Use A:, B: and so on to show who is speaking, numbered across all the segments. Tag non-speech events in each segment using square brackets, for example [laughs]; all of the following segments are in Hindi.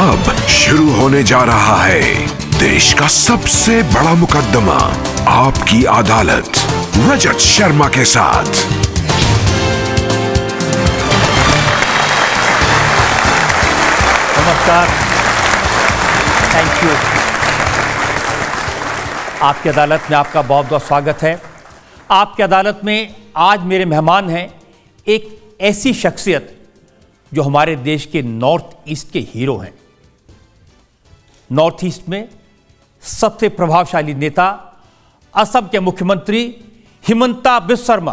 A: अब शुरू होने जा रहा है देश का सबसे बड़ा मुकदमा आपकी अदालत रजत शर्मा के साथ नमस्कार
B: थैंक यू आपकी अदालत में आपका बहुत बहुत स्वागत है आपकी अदालत में आज मेरे मेहमान हैं एक ऐसी शख्सियत जो हमारे देश के नॉर्थ ईस्ट के हीरो हैं नॉर्थ ईस्ट में सबसे प्रभावशाली नेता असम के मुख्यमंत्री हिमंता बिस्व शर्मा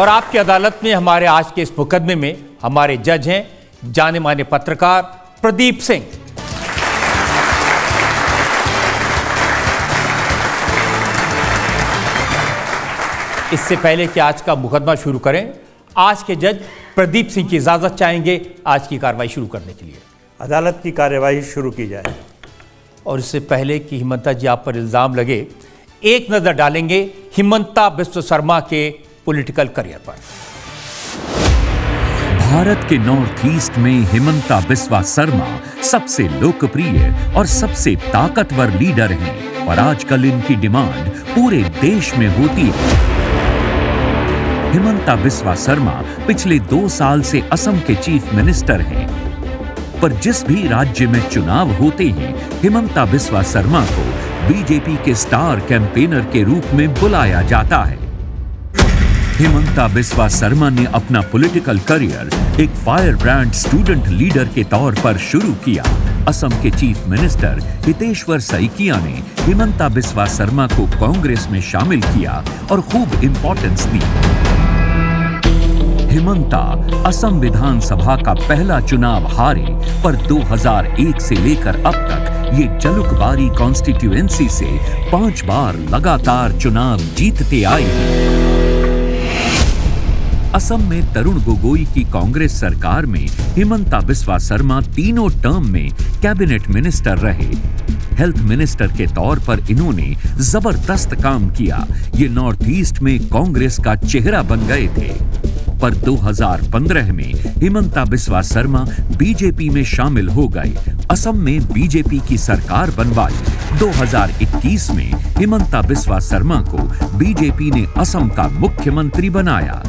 B: और आपकी अदालत में हमारे आज के इस मुकदमे में हमारे जज हैं जाने माने पत्रकार प्रदीप सिंह इससे पहले कि आज का मुकदमा शुरू करें आज के जज प्रदीप सिंह की इजाज़त चाहेंगे आज की कार्रवाई शुरू करने के लिए अदालत की कार्यवाही शुरू की जाए और इससे पहले कि हिमंता जी आप पर इल्ज़ाम लगे एक नज़र डालेंगे हिमंता विश्व शर्मा के पॉलिटिकल करियर पर
A: भारत के नॉर्थ ईस्ट में हिमंता बिस्वा शर्मा सबसे लोकप्रिय और सबसे ताकतवर लीडर हैं और आजकल इनकी डिमांड पूरे देश में होती है हिमंता बिस्वा शर्मा पिछले दो साल से असम के चीफ मिनिस्टर हैं पर जिस भी राज्य में चुनाव होते हैं हिमंता बिस्वा शर्मा को बीजेपी के स्टार कैंपेनर के रूप में बुलाया जाता है हिमंता बिस्वा शर्मा ने अपना पॉलिटिकल करियर एक फायर ब्रांड स्टूडेंट लीडर के तौर पर शुरू किया असम के चीफ मिनिस्टर हितेश्वर सैकिया ने हिमंता बिस्वा शर्मा को कांग्रेस में शामिल किया और खूब इम्पोर्टेंस दी हिमंता असम विधानसभा का पहला चुनाव हारे पर 2001 से लेकर अब तक ये जलुकबारी कॉन्स्टिट्यूएंसी से पांच बार लगातार चुनाव जीतते आई असम में तरुण गोगोई की कांग्रेस सरकार में हिमंता बिस्वा शर्मा तीनों टर्म में कैबिनेट मिनिस्टर रहे हेल्थ मिनिस्टर के तौर पर इन्होंने जबरदस्त काम किया ये नॉर्थ ईस्ट में कांग्रेस का चेहरा बन गए थे पर 2015 में हिमंता बिस्वा शर्मा बीजेपी में शामिल हो गए असम में बीजेपी की सरकार बनवाई 2021 में हिमंता बिस्वा शर्मा को बीजेपी ने असम का मुख्यमंत्री बनाया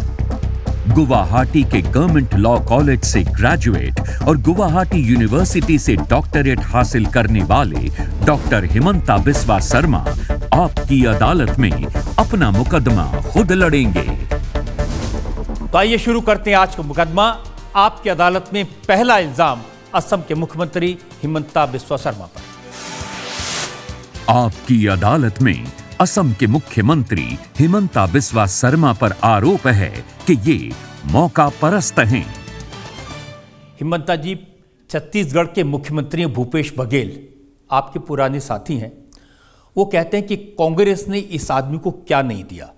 A: गुवाहाटी के गवर्नमेंट लॉ कॉलेज से ग्रेजुएट और गुवाहाटी यूनिवर्सिटी से डॉक्टरेट हासिल करने वाले डॉक्टर हिमंता बिस्वा शर्मा आपकी अदालत में अपना मुकदमा खुद लड़ेंगे तो आइए शुरू करते हैं आज का मुकदमा आपकी
B: अदालत में पहला इल्जाम असम के मुख्यमंत्री हिमंता बिस्वा शर्मा पर
A: आपकी अदालत में असम के मुख्यमंत्री हिमंता बिस्वा शर्मा पर आरोप है कि ये मौका परस्त हैं
B: हिमंता जी छत्तीसगढ़ के मुख्यमंत्री भूपेश बघेल आपके पुराने साथी हैं वो कहते हैं कि कांग्रेस ने इस आदमी को क्या नहीं दिया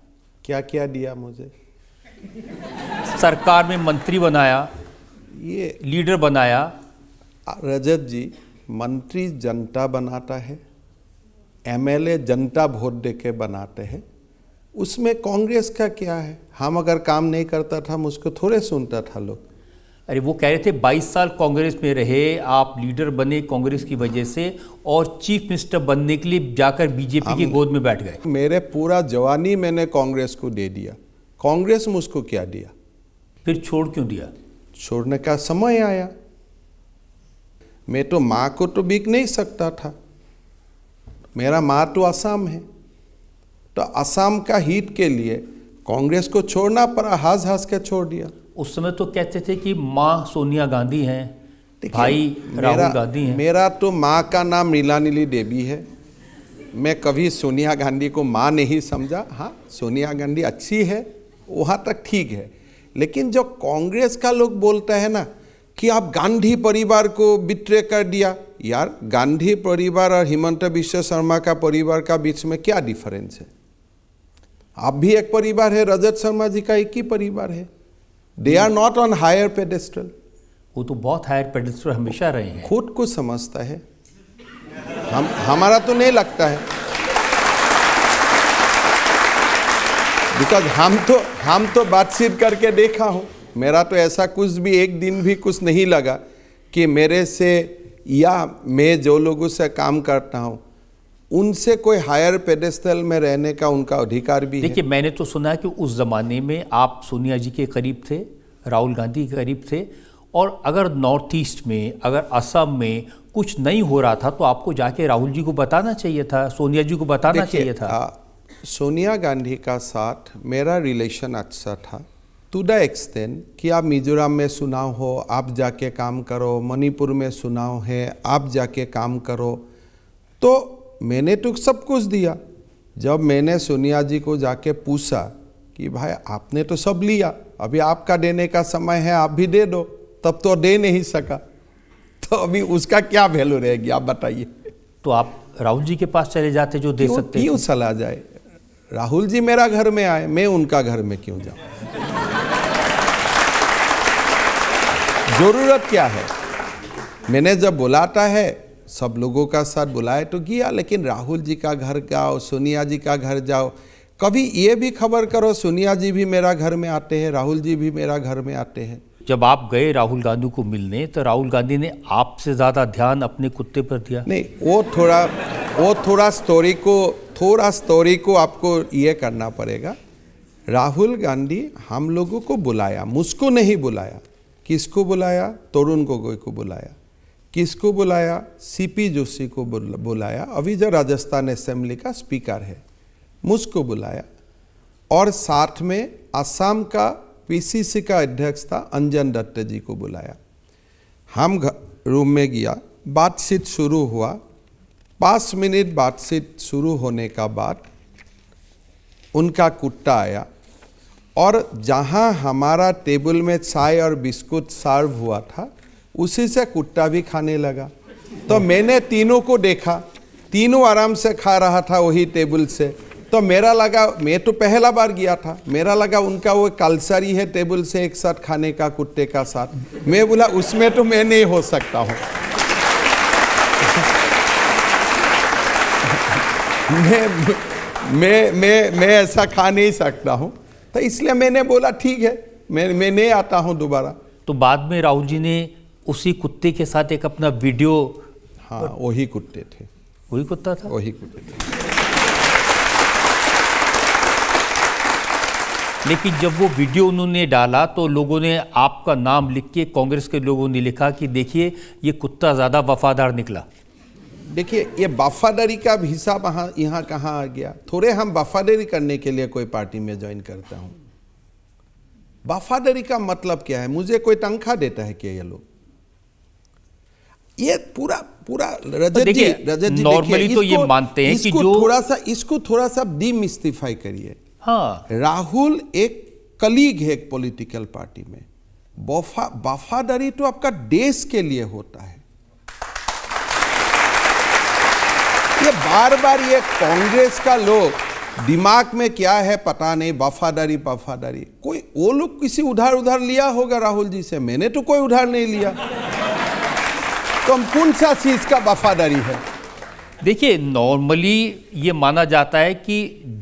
C: क्या क्या दिया मुझे सरकार में मंत्री बनाया ये लीडर बनाया रजत जी मंत्री जनता बनाता है एमएलए जनता वोट दे के बनाते हैं उसमें कांग्रेस का क्या है हम अगर काम नहीं करता था हम उसको थोड़े सुनता था लोग अरे वो कह
B: रहे थे 22 साल कांग्रेस में रहे आप लीडर बने कांग्रेस की वजह से और चीफ मिनिस्टर बनने के लिए जाकर बीजेपी की गोद में बैठ गए
C: मेरे पूरा जवानी मैंने कांग्रेस को दे दिया कांग्रेस मुझको क्या दिया फिर छोड़ क्यों दिया छोड़ने का समय आया मैं तो माँ को तो बिक नहीं सकता था मेरा माँ तो असम है तो असम का हित के लिए कांग्रेस को छोड़ना पड़ा हंस हंस के छोड़ दिया
B: उस समय तो कहते थे कि माँ सोनिया गांधी हैं भाई राहुल गांधी हैं
C: मेरा तो माँ का नाम नीला नीली देवी है मैं कभी सोनिया गांधी को माँ नहीं समझा हाँ सोनिया गांधी अच्छी है वहाँ तक ठीक है लेकिन जो कांग्रेस का लोग बोलता है ना कि आप गांधी परिवार को बिट्रे कर दिया यार गांधी परिवार और हिमंत विश्व शर्मा का परिवार का बीच में क्या डिफरेंस है आप भी एक परिवार है रजत शर्मा जी का एक ही परिवार है they are not on higher pedestal वो तो बहुत हायर पेडेस्ट्रल हमेशा रहे हैं खुद को समझता है हम हमारा तो नहीं लगता है बिकॉज हम तो हम तो बातचीत करके देखा हूँ मेरा तो ऐसा कुछ भी एक दिन भी कुछ नहीं लगा कि मेरे से या मैं जो लोगों से काम करता हूँ उनसे कोई हायर पेडेस्टल में रहने का उनका अधिकार भी देखिए
B: मैंने तो सुना कि उस ज़माने में आप सोनिया जी के करीब थे राहुल गांधी के करीब थे और अगर नॉर्थ ईस्ट में अगर असम में कुछ नहीं हो रहा था तो आपको जाके राहुल जी को बताना चाहिए था सोनिया जी को बताना चाहिए था आ, हाँ,
C: सोनिया गांधी का साथ मेरा रिलेशन अच्छा था टू द एक्सटेंट कि आप मिजोरम में सुनाओ हो आप जाके काम करो मणिपुर में सुनाओ है आप जाके काम करो तो मैंने तो सब कुछ दिया जब मैंने सोनिया जी को जाके पूछा कि भाई आपने तो सब लिया अभी आपका देने का समय है आप भी दे दो तब तो दे नहीं सका तो अभी उसका क्या वैल्यू रहेगी आप बताइए तो आप राहुल जी के पास चले जाते जो दे सकते क्यों चला जाए राहुल जी मेरा घर में आए मैं उनका घर में क्यों जाऊँ ज़रूरत क्या है मैंने जब बुलाता है सब लोगों का साथ बुलाए तो किया लेकिन राहुल जी का घर जाओ सोनिया जी का घर जाओ कभी ये भी खबर करो सोनिया जी भी मेरा घर में आते हैं राहुल जी भी मेरा घर में आते हैं
B: जब आप गए राहुल गांधी को मिलने तो राहुल गांधी ने आपसे ज़्यादा ध्यान अपने कुत्ते पर दिया नहीं
C: वो थोड़ा वो थोड़ा स्टोरी को थोड़ा स्टोरी को आपको ये करना पड़ेगा राहुल गांधी हम लोगों को बुलाया मुझको नहीं बुलाया किसको बुलाया तरुण गोगोई को बुलाया किसको बुलाया सीपी जोशी को बुलाया अभी जो राजस्थान असेंबली का स्पीकर है मुझको बुलाया और साथ में असम का पीसीसी का अध्यक्ष था अंजन दत्त जी को बुलाया हम रूम में गया बातचीत शुरू हुआ पाँच मिनट बातचीत शुरू होने का बाद उनका कुत्ता आया और जहाँ हमारा टेबल में चाय और बिस्कुट सर्व हुआ था उसी से कुत्ता भी खाने लगा तो मैंने तीनों को देखा तीनों आराम से खा रहा था वही टेबल से तो मेरा लगा मैं तो पहला बार गया था मेरा लगा उनका वो कल्चर ही है टेबल से एक साथ खाने का कुत्ते का साथ मैं बोला उसमें तो मैं नहीं हो सकता हूँ [laughs] मैं मैं मैं मैं ऐसा खा नहीं सकता हूँ तो इसलिए मैंने बोला ठीक है मैं मैं नहीं आता हूँ दोबारा तो बाद में राहुल जी ने
B: उसी कुत्ते के साथ एक अपना वीडियो हाँ वही कुत्ते थे वही कुत्ता था वही कुत्ते थे लेकिन जब वो वीडियो उन्होंने डाला तो लोगों ने आपका नाम लिख के कांग्रेस के लोगों ने लिखा कि देखिए ये कुत्ता ज़्यादा वफादार निकला
C: देखिए ये वफादारी का हिसाब वहाँ यहाँ कहाँ आ गया थोड़े हम वफादारी करने के लिए कोई पार्टी में ज्वाइन करता हूँ वफादारी का मतलब क्या है मुझे कोई तंखा देता है क्या ये लोग ये पूरा पूरा रजत तो जी रजत जी नॉर्मली तो ये मानते हैं कि जो थोड़ा सा इसको थोड़ा सा डिमिस्टिफाई करिए हाँ राहुल एक कलीग है एक पॉलिटिकल पार्टी में वफादारी तो आपका देश के लिए होता है ये बार बार ये कांग्रेस का लोग दिमाग में क्या है पता नहीं वफादारी वफादारी कोई वो लोग किसी उधार उधार लिया होगा राहुल जी से मैंने तो कोई उधार नहीं लिया तो हम कौन सा चीज का वफादारी है देखिए
B: नॉर्मली ये माना जाता है कि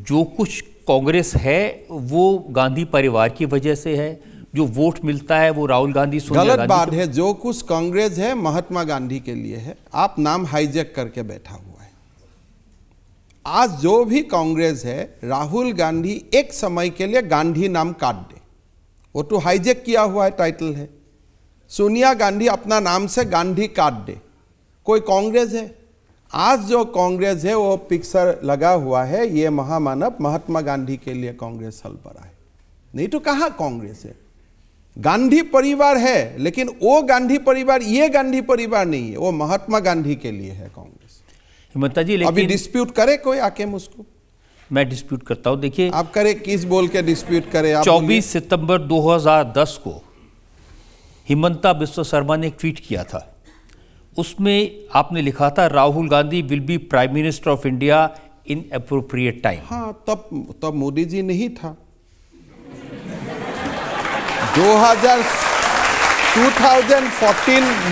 B: जो कुछ कांग्रेस है वो गांधी परिवार की वजह से है जो वोट मिलता है वो राहुल गांधी सोनिया गलत बात तो है
C: जो कुछ कांग्रेस है महात्मा गांधी के लिए है आप नाम हाईजेक करके बैठा हुआ आज जो भी कांग्रेस है राहुल गांधी एक समय के लिए गांधी नाम काट दे वो तो हाईजेक किया हुआ है टाइटल है सोनिया गांधी अपना नाम से गांधी काट दे कोई कांग्रेस है आज जो कांग्रेस है वो पिक्चर लगा हुआ है ये महामानव महात्मा गांधी के लिए कांग्रेस हल पर आए नहीं तो कहाँ कांग्रेस है गांधी परिवार है लेकिन वो गांधी परिवार ये गांधी परिवार नहीं है वो महात्मा गांधी के लिए है कांग्रेस हिमंता जी लेकिन अभी डिस्प्यूट करे कोई आके मुझको
B: मैं डिस्प्यूट करता हूं देखिए आप करे किस बोल के
C: डिस्प्यूट करे आप दो
B: सितंबर 2010 को हिमंता बिस्व शर्मा ने ट्वीट किया था उसमें आपने लिखा था Rahul Gandhi will be prime minister of India in appropriate time
C: हाँ तब तब मोदी जी नहीं था 2014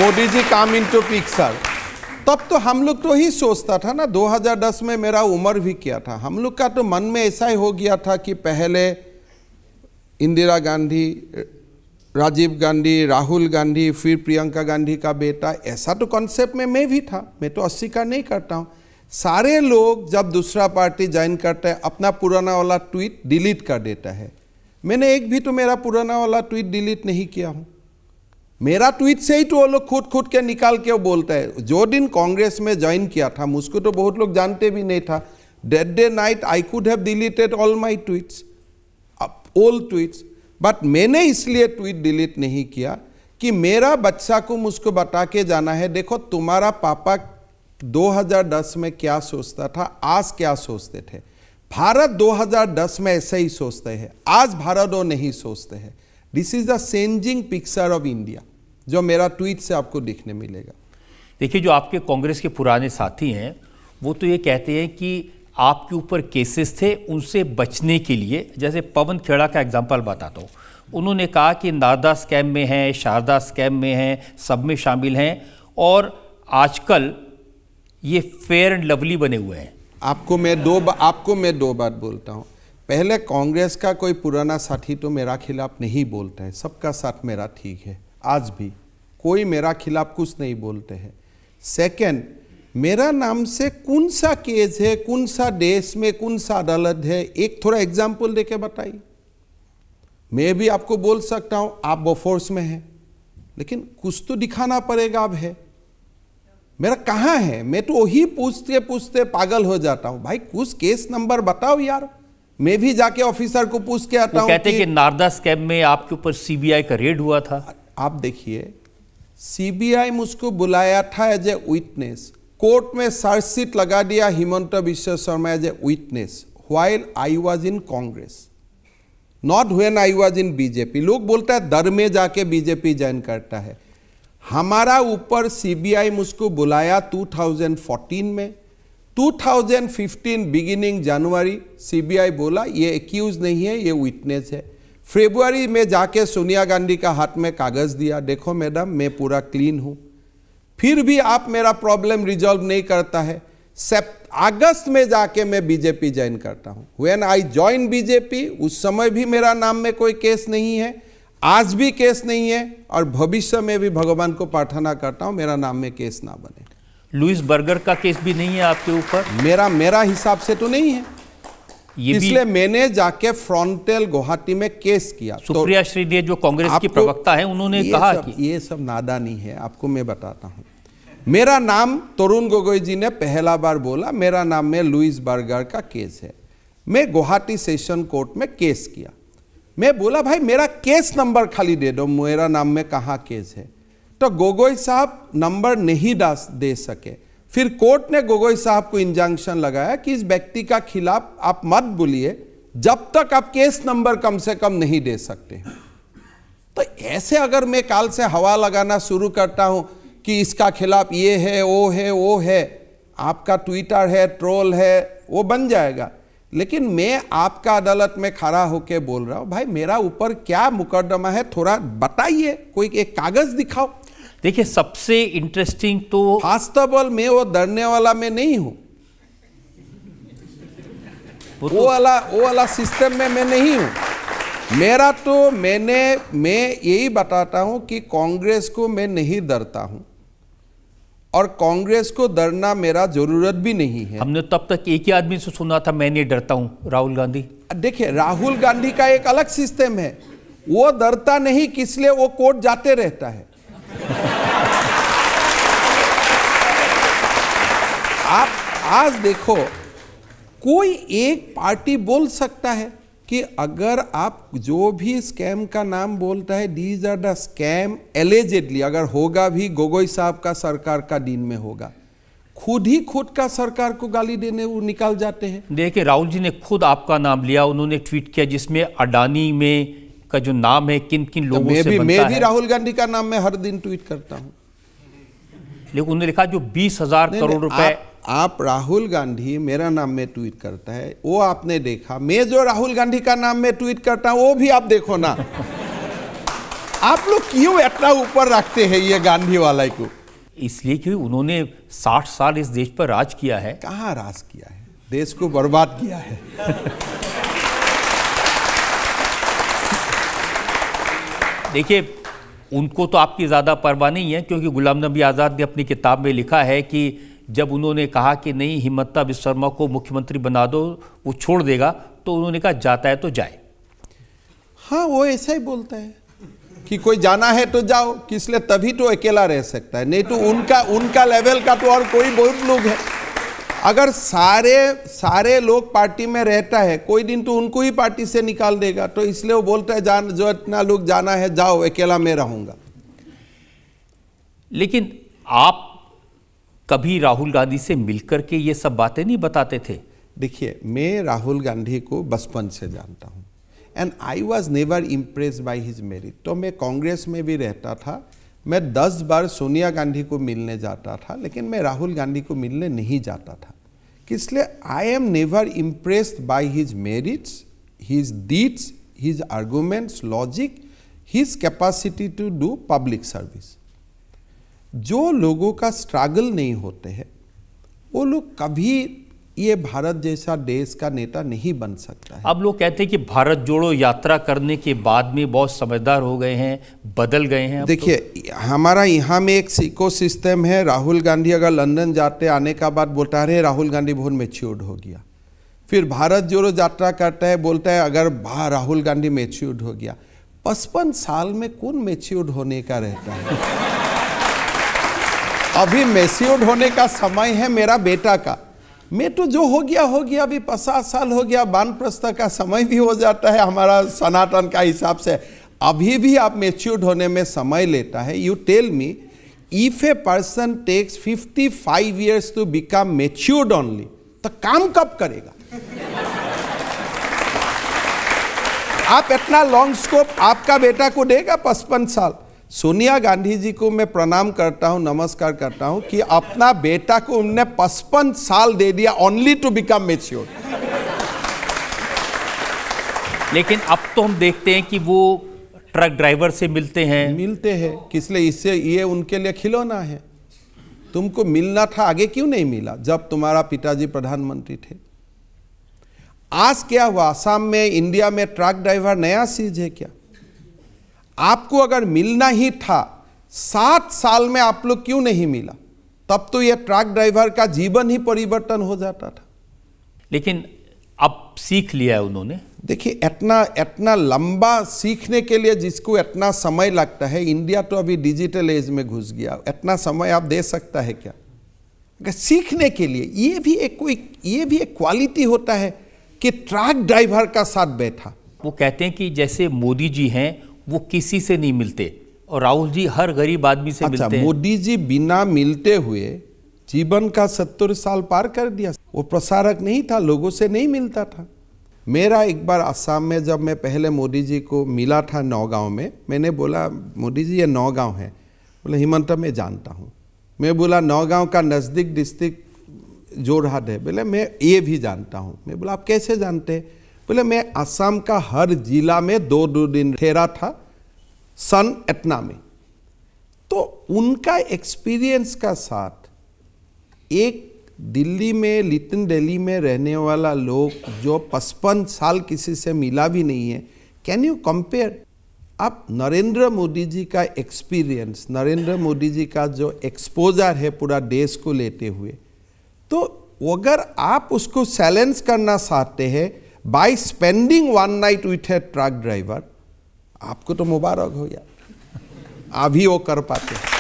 C: मोदी जी काम इन टू पिक्सर तब तो हम लोग तो ही सोचता था ना 2010 में मेरा उम्र भी किया था हम लोग का तो मन में ऐसा ही हो गया था कि पहले इंदिरा गांधी राजीव गांधी राहुल गांधी फिर प्रियंका गांधी का बेटा ऐसा तो कॉन्सेप्ट में मैं भी था मैं तो अस्वीकार नहीं करता हूँ सारे लोग जब दूसरा पार्टी ज्वाइन करते हैं अपना पुराना वाला ट्वीट डिलीट कर देता है मैंने एक भी तो मेरा पुराना वाला ट्वीट डिलीट नहीं किया हूँ मेरा ट्वीट से ही तो वो लोग खुद खुद के निकाल के बोलता है जो दिन कांग्रेस में ज्वाइन किया था मुझको तो बहुत लोग जानते भी नहीं था that day night I could have deleted all my tweets all tweets but मैंने इसलिए ट्वीट डिलीट नहीं किया कि मेरा बच्चा को मुझको बता के जाना है देखो तुम्हारा पापा 2010 में क्या सोचता था आज क्या सोचते थे भारत 2010 में ऐसे ही सोचते हैं आज भारत वो नहीं सोचते हैं this is the changing picture of India जो मेरा ट्वीट से आपको देखने मिलेगा देखिए जो आपके कांग्रेस के पुराने साथी हैं वो
B: तो ये कहते हैं कि आपके ऊपर केसेस थे उनसे बचने के लिए जैसे पवन खेड़ा का एग्जाम्पल बताता हूँ उन्होंने कहा कि नारदा स्कैम में हैं शारदा स्कैम में हैं सब में शामिल हैं और आजकल ये फेयर एंड लवली
C: बने हुए हैं आपको मैं दो आपको मैं दो बात बोलता हूँ पहले कांग्रेस का कोई पुराना साथी तो मेरा खिलाफ नहीं बोलता है सबका साथ मेरा ठीक है आज भी कोई मेरा खिलाफ कुछ नहीं बोलते हैं सेकंड मेरा नाम से कौन सा केस है कौन सा देश में कौन सा अदालत है एक थोड़ा एग्जाम्पल देके बताइए मैं भी आपको बोल सकता हूं आप बफोर्स में हैं लेकिन कुछ तो दिखाना पड़ेगा अब है मेरा कहाँ है मैं तो वही पूछते पूछते पागल हो जाता हूँ भाई कुछ केस नंबर बताओ यार मैं भी जाके ऑफिसर को पूछ के आता हूँ कहते कि, कि
B: नारदा स्कैम में आपके ऊपर सीबीआई का रेड हुआ था आप देखिए
C: सीबीआई मुझको बुलाया था एज ए विटनेस कोर्ट में चार्जशीट लगा दिया Himanta Biswa Sharma as a witness while I was in Congress not when I was in BJP लोग बोलता है दर में जाके बीजेपी ज्वाइन करता है हमारा ऊपर सीबीआई मुझको बुलाया 2014 में 2015 बिगिनिंग जनवरी सीबीआई बोला ये एक्यूज नहीं है ये विटनेस है फेब्रुआरी में जाके सोनिया गांधी का हाथ में कागज़ दिया देखो मैडम मैं पूरा क्लीन हूँ फिर भी आप मेरा प्रॉब्लम रिजॉल्व नहीं करता है अगस्त में जाके मैं बीजेपी ज्वाइन करता हूँ व्हेन आई ज्वाइन बीजेपी उस समय भी मेरा नाम में कोई केस नहीं है आज भी केस नहीं है और भविष्य में भी भगवान को प्रार्थना करता हूँ मेरा नाम में केस ना बने लुइस बर्गर का केस भी नहीं है आपके ऊपर मेरा मेरा हिसाब से तो नहीं है इसलिए मैंने जाके फ्रंटल गुवाहाटी में केस किया तो सुप्रिया
B: तो श्रीदेव जो कांग्रेस की प्रवक्ता है उन्होंने कहा सब, कि
C: ये सब नादानी है आपको मैं बताता हूँ मेरा नाम तरुण गोगोई जी ने पहला बार बोला मेरा नाम में लुइस बर्गर का केस है मैं गुवाहाटी सेशन कोर्ट में केस किया मैं बोला भाई मेरा केस नंबर खाली दे दो मेरा नाम में कहाँ केस है तो गोगोई साहब नंबर नहीं दे सके फिर कोर्ट ने गोगोई साहब को इंजंक्शन लगाया कि इस व्यक्ति का खिलाफ आप मत बोलिए जब तक आप केस नंबर कम से कम नहीं दे सकते तो ऐसे अगर मैं काल से हवा लगाना शुरू करता हूं कि इसका खिलाफ ये है वो है वो है आपका ट्विटर है ट्रोल है वो बन जाएगा लेकिन मैं आपका अदालत में खड़ा होकर बोल रहा हूं भाई मेरा ऊपर क्या मुकदमा है थोड़ा बताइए कोई एक कागज दिखाओ देखिए सबसे इंटरेस्टिंग तो हास्तबल में वो डरने वाला में नहीं हूं वो, तो... वो वाला वो वाला सिस्टम में मैं नहीं हूं मेरा तो मैंने मैं यही बताता हूं कि कांग्रेस को मैं नहीं डरता हूं और कांग्रेस को डरना मेरा जरूरत भी नहीं है
B: हमने तब तक एक ही आदमी से सुना था मैं नहीं डरता हूँ राहुल गांधी
C: देखिए राहुल गांधी का एक अलग सिस्टम है वो डरता नहीं किसलिए वो कोर्ट जाते रहता है आप आज देखो कोई एक पार्टी बोल सकता है कि अगर आप जो भी स्कैम का नाम बोलता है these are the scam allegedly अगर होगा भी गोगोई साहब का सरकार का दिन में होगा खुद ही खुद का सरकार को गाली देने वो निकाल जाते हैं
B: देखिए राहुल जी ने खुद आपका नाम लिया उन्होंने ट्वीट किया जिसमें अडानी में का जो नाम है किन किन तो लोगों तो मैं से भी, बनता मैं भी राहुल
C: गांधी का नाम मैं हर दिन ट्वीट करता हूँ लेकिन उन्होंने लिखा जो बीस हजार करोड़ रुपए आप राहुल गांधी मेरा नाम में ट्वीट करता है वो आपने देखा मैं जो राहुल गांधी का नाम में ट्वीट करता हूँ वो भी आप देखो ना आप लोग क्यों इतना ऊपर रखते हैं ये
B: गांधी वाला को इसलिए कि उन्होंने 60 साल इस देश पर राज किया है कहाँ राज किया है देश को बर्बाद किया है देखिए उनको तो आपकी ज़्यादा परवाह नहीं है क्योंकि गुलाम नबी आज़ाद ने अपनी किताब में लिखा है कि जब उन्होंने कहा कि नहीं हिम्मता विश्वकर्मा को मुख्यमंत्री बना दो वो छोड़ देगा तो उन्होंने कहा जाता है तो जाए
C: हाँ वो ऐसा ही बोलता है कि कोई जाना है तो जाओ किसलिए तभी तो अकेला रह सकता है नहीं तो उनका उनका लेवल का तो और कोई बहुत लोग है अगर सारे सारे लोग पार्टी में रहता है कोई दिन तो उनको ही पार्टी से निकाल देगा तो इसलिए वो बोलता है जान जो इतना लोग जाना है जाओ अकेला मैं रहूंगा
B: लेकिन आप कभी राहुल गांधी से मिलकर के ये सब बातें
C: नहीं बताते थे देखिए मैं राहुल गांधी को बचपन से जानता हूँ and I was never impress by his merit तो मैं कांग्रेस में भी रहता था मैं 10 बार सोनिया गांधी को मिलने जाता था लेकिन मैं राहुल गांधी को मिलने नहीं जाता था किसलिए I am never impressed by his merits his deeds his arguments logic his capacity to do public service जो लोगों का स्ट्रगल नहीं होते हैं वो लोग कभी ये भारत जैसा देश का नेता नहीं बन सकता
B: है अब लोग कहते हैं कि भारत जोड़ो यात्रा करने के बाद में बहुत समझदार हो गए हैं बदल गए हैं तो। देखिए
C: तो? हमारा यहाँ में एक इको सिस्टम है राहुल गांधी अगर लंदन जाते आने का बाद बोलता रहे राहुल गांधी बहुत मेच्योर्ड हो गया फिर भारत जोड़ो यात्रा करता है बोलता है अगर राहुल गांधी मेच्योर्ड हो गया पचपन साल में कौन मेच्योर्ड होने का रहता है [laughs] अभी मेच्योर्ड होने का समय है मेरा बेटा का मेट्रो तो जो हो गया हो गया अभी पचास साल हो गया बानप्रस्थ का समय भी हो जाता है हमारा सनातन का हिसाब से अभी भी आप मेच्योर्ड होने में समय लेता है you tell me if a person takes 55 years to become matured only तो काम कब करेगा आप इतना लॉन्ग स्कोप आपका बेटा को देगा पचपन साल सोनिया गांधी जी को मैं प्रणाम करता हूं नमस्कार करता हूं कि अपना बेटा को उनने पचपन साल दे दिया ओनली टू बिकम मेच्योर लेकिन अब तो हम देखते हैं कि वो ट्रक ड्राइवर से मिलते हैं मिलते हैं किसलिए इससे ये उनके लिए खिलौना है तुमको मिलना था आगे क्यों नहीं मिला जब तुम्हारा पिताजी प्रधानमंत्री थे आज क्या हुआ आसाम में इंडिया में ट्रक ड्राइवर नया चीज है क्या आपको अगर मिलना ही था सात साल में आप लोग क्यों नहीं मिला तब तो यह ट्रक ड्राइवर का जीवन ही परिवर्तन हो जाता था लेकिन अब सीख लिया है उन्होंने देखिए इतना इतना लंबा सीखने के लिए जिसको इतना समय लगता है इंडिया तो अभी डिजिटल एज में घुस गया इतना समय आप दे सकता है क्या अगर सीखने के लिए ये भी एक कोई ये भी एक क्वालिटी होता है कि ट्रक ड्राइवर का साथ बैठा वो कहते हैं
B: कि जैसे मोदी जी हैं वो किसी से नहीं मिलते और राहुल जी हर गरीब आदमी से अच्छा, मिलते हैं
C: मोदी जी बिना मिलते हुए जीवन का सत्तर साल पार कर दिया वो प्रसारक नहीं था लोगों से नहीं मिलता था मेरा एक बार आसाम में जब मैं पहले मोदी जी को मिला था नौगांव में मैंने बोला मोदी जी ये नौगांव है बोले हिमंत मैं जानता हूँ मैं बोला नौगांव का नज़दीक डिस्ट्रिक्ट जोरहाट है बोले मैं ये भी जानता हूँ मैं बोला आप कैसे जानते हैं बोले मैं असम का हर जिला में दो दो दिन ठहरा था सन एटना में तो उनका एक्सपीरियंस का साथ एक दिल्ली में लिटन दिल्ली में रहने वाला लोग जो पचपन साल किसी से मिला भी नहीं है कैन यू कंपेयर आप नरेंद्र मोदी जी का एक्सपीरियंस नरेंद्र मोदी जी का जो एक्सपोजर है पूरा देश को लेते हुए तो अगर आप उसको चैलेंज करना चाहते हैं by spending one night with a truck driver आपको तो मुबारक हो यार अभी वो कर पाते हैं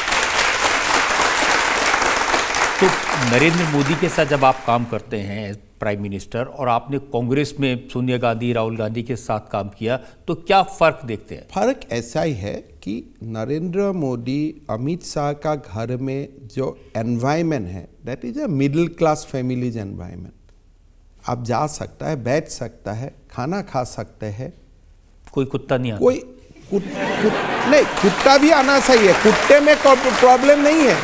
C: तो नरेंद्र मोदी के साथ जब आप काम करते
B: हैं प्राइम मिनिस्टर और आपने कांग्रेस में सोनिया गांधी राहुल गांधी के साथ काम किया
C: तो क्या फर्क देखते हैं फर्क ऐसा ही है कि नरेंद्र मोदी अमित शाह का घर में जो एनवायरमेंट है that is a middle class families environment आप जा सकता है बैठ सकता है खाना खा सकते हैं कोई कुत्ता नहीं कोई कुत, कुत, नहीं कुत्ता भी आना सही है कुत्ते में प्रॉब्लम नहीं है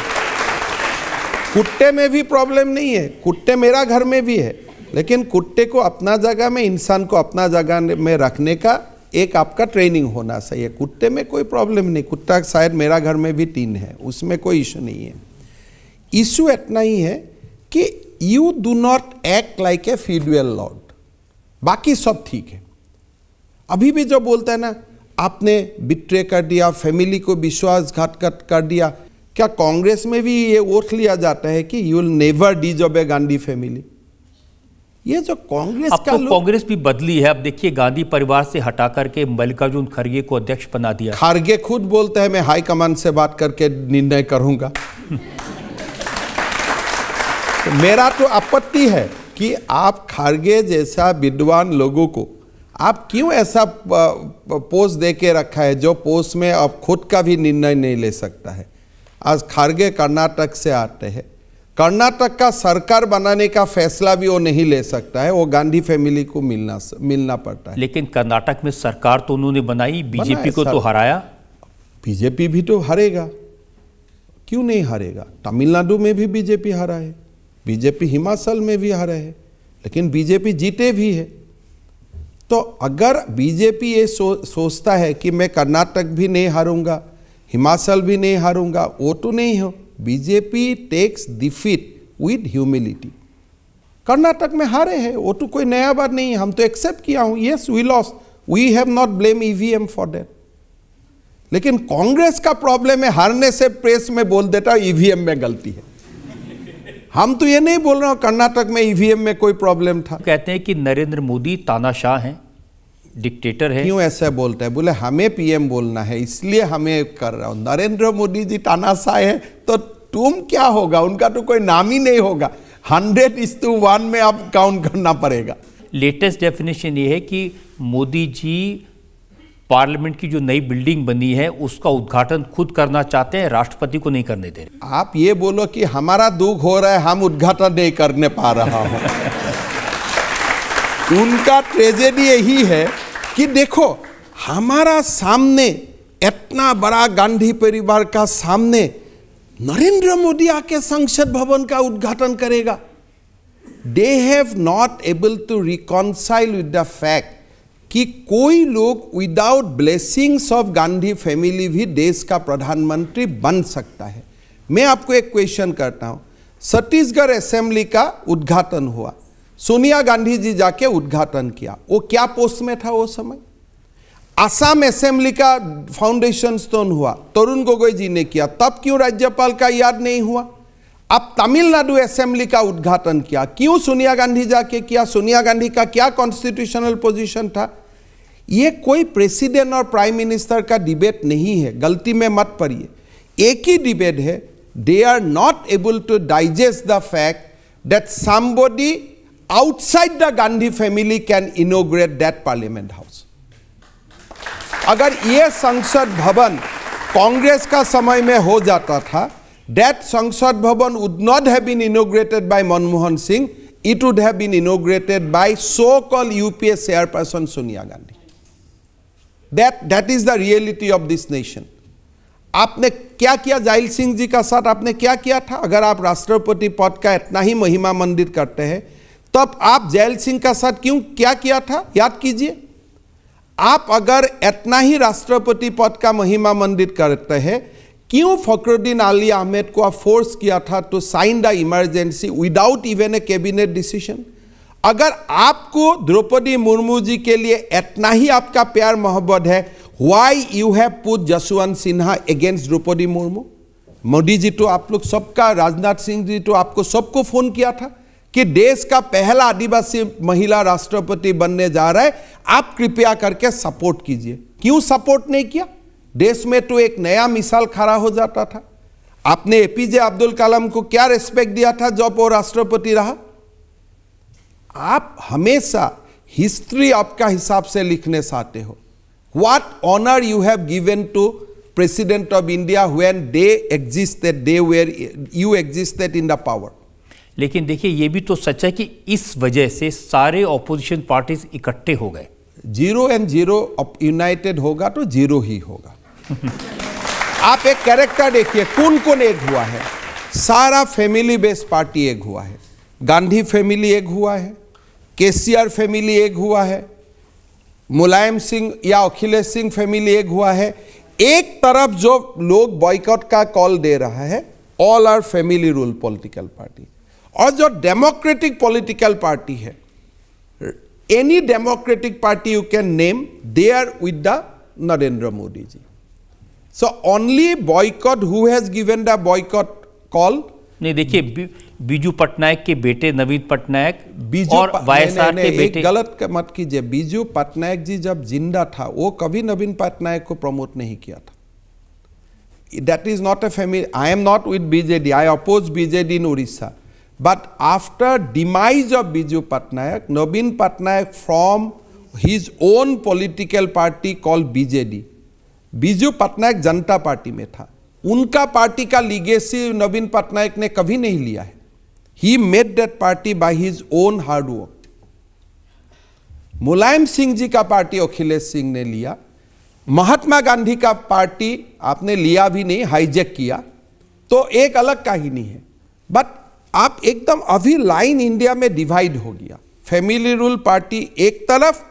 C: कुत्ते में भी प्रॉब्लम नहीं है कुत्ते मेरा घर में भी है लेकिन कुत्ते को अपना जगह में इंसान को अपना जगह में रखने का एक आपका ट्रेनिंग होना चाहिए कुत्ते में कोई प्रॉब्लम नहीं कुत्ता शायद मेरा घर में भी तीन है उसमें कोई इशू नहीं है इशू इतना ही है कि you do not act like a feudal lord बाकी सब ठीक है अभी भी जो बोलता है ना आपने बिट्रे कर दिया फैमिली को विश्वासघात कर दिया क्या कांग्रेस में भी ये वोट लिया जाता है कि you will never disobey a Gandhi family ये जो कांग्रेस का तो
B: कांग्रेस भी बदली है अब देखिए गांधी परिवार से हटा करके
C: मल्लिकार्जुन खड़गे को अध्यक्ष बना दिया खड़गे खुद बोलते हैं मैं हाईकमान से बात करके निर्णय करूंगा तो मेरा तो आपत्ति है कि आप खारगे जैसा विद्वान लोगों को आप क्यों ऐसा पोस्ट दे के रखा है जो पोस्ट में आप खुद का भी निर्णय नहीं ले सकता है आज खारगे कर्नाटक से आते हैं कर्नाटक का सरकार बनाने का फैसला भी वो नहीं ले सकता है वो गांधी फैमिली को मिलना मिलना पड़ता है
B: लेकिन कर्नाटक में सरकार
C: तो उन्होंने बनाई बीजेपी को तो हराया बीजेपी भी तो हरेगा क्यों नहीं हारेगा तमिलनाडु में भी बीजेपी हारा है बीजेपी हिमाचल में भी हारे है लेकिन बीजेपी जीते भी है तो अगर बीजेपी ये सो, सोचता है कि मैं कर्नाटक भी नहीं हारूंगा हिमाचल भी नहीं हारूंगा वो तो नहीं हो BJP takes defeat with humility Karnataka में हारे हैं वो तो कोई नया बात नहीं है हम तो एक्सेप्ट किया हूँ yes we loss we have not blame EVM for that लेकिन कांग्रेस का प्रॉब्लम है हारने से प्रेस में बोल देता ईवीएम e में गलती है हम तो ये नहीं बोल रहे हैं कर्नाटक में ईवीएम e में कोई प्रॉब्लम था कहते हैं कि नरेंद्र मोदी तानाशाह हैं डिक्टेटर है क्यों ऐसा बोलता है बोले हमें पीएम बोलना है इसलिए हमें कर रहा हूँ नरेंद्र मोदी जी तानाशाह है तो तुम क्या होगा उनका तो कोई नाम ही नहीं होगा हंड्रेड इस टू वन में आप काउंट करना पड़ेगा
B: लेटेस्ट डेफिनेशन ये है कि मोदी जी पार्लियामेंट की जो नई बिल्डिंग बनी है उसका उद्घाटन खुद करना चाहते हैं राष्ट्रपति को नहीं
C: करने दे आप ये बोलो कि हमारा दुख हो रहा है हम उद्घाटन नहीं करने पा रहा हूं [laughs] उनका ट्रेजेडी यही है कि देखो हमारा सामने इतना बड़ा गांधी परिवार का सामने नरेंद्र मोदी आके संसद भवन का उद्घाटन करेगा they have not able to reconcile with the fact कि कोई लोग without blessings of Gandhi family भी देश का प्रधानमंत्री बन सकता है मैं आपको एक क्वेश्चन करता हूँ छत्तीसगढ़ असेंबली का उद्घाटन हुआ सोनिया गांधी जी जाके उद्घाटन किया वो क्या पोस्ट में था वो समय आसाम असेंबली का फाउंडेशन स्टोन हुआ तरुण गोगोई जी ने किया तब क्यों राज्यपाल का याद नहीं हुआ अब तमिलनाडु असेंबली का उद्घाटन किया क्यों सोनिया गांधी जाके किया सोनिया गांधी का क्या कॉन्स्टिट्यूशनल पोजीशन था ये कोई प्रेसिडेंट और प्राइम मिनिस्टर का डिबेट नहीं है गलती में मत पड़िए एक ही डिबेट है they are not able to digest the fact that somebody outside the Gandhi family can inaugurate that parliament house अगर ये संसद भवन कांग्रेस का समय में हो जाता था that Sangsad Bhavan would not have been inaugurated by Manmohan Singh, it would have been inaugurated by so-called UPA chairperson Sonia Gandhi. That, that is the reality of this nation. आपने क्या किया जाहिल सिंह जी का साथ आपने क्या किया था अगर आप राष्ट्रपति पद का इतना ही महिमा मंदिर करते हैं तब आप जैल सिंह का साथ क्यों क्या किया था याद कीजिए आप अगर इतना ही राष्ट्रपति पद का महिमा मंदिर करते हैं क्यों फकरुद्दीन अली आहमेद को फोर्स किया था to sign the emergency without even a cabinet decision अगर आपको द्रौपदी मुर्मू जी के लिए इतना ही आपका प्यार मोहब्बत है why you have put Jaswant Sinha against Draupadi Murmu Modi ji तो आप लोग सबका राजनाथ सिंह जी तो आपको सबको फोन किया था कि देश का पहला आदिवासी महिला राष्ट्रपति बनने जा रहा है आप कृपया करके सपोर्ट कीजिए क्यों सपोर्ट नहीं किया देश में तो एक नया मिसाल खड़ा हो जाता था आपने एपीजे अब्दुल कलाम को क्या रेस्पेक्ट दिया था जब वो राष्ट्रपति रहा आप हमेशा हिस्ट्री आपका हिसाब से लिखने चाहते हो what honour you have given to president of India when they existed they were you existed in the power
B: लेकिन देखिए ये भी तो सच है कि इस वजह से सारे ऑपोजिशन पार्टीज इकट्ठे हो गए जीरो एंड जीरो
C: यूनाइटेड होगा तो जीरो ही होगा [laughs] आप एक कैरेक्टर देखिए कौन कौन एक हुआ है सारा फैमिली बेस्ड पार्टी एक हुआ है गांधी फैमिली एक हुआ है केसीआर फैमिली एक हुआ है मुलायम सिंह या अखिलेश सिंह फैमिली एक हुआ है एक तरफ जो लोग बॉयकॉट का कॉल दे रहा है all are family rule political party और जो डेमोक्रेटिक पॉलिटिकल पार्टी है any democratic party you can name they are with the Narendra Modi ji so only boycott who has given the boycott call नहीं देखिए बीजू पटनायक के बेटे नवीन पटनायक बीजू और वाईएसआर के बेटे गलत मत कीजिए बीजू पटनायक जी जब जिंदा था वो कभी नवीन पटनायक को प्रमोट नहीं किया था that is not a family I am not with BJD I oppose BJD in Orissa but after demise of Biju Patnaik Naveen Patnaik from his own political party call BJD Biju Patnaik Janata party में था उनका पार्टी का लीगेसी नवीन पटनायक ने कभी नहीं लिया है he made that party by his own hard work Mulayam Singh ji का पार्टी अखिलेश सिंह ने लिया महात्मा गांधी का पार्टी आपने लिया भी नहीं हाईजेक किया तो एक अलग कहानी है बट आप एकदम अभी लाइन इंडिया में डिवाइड हो गया फैमिली रूल पार्टी एक तरफ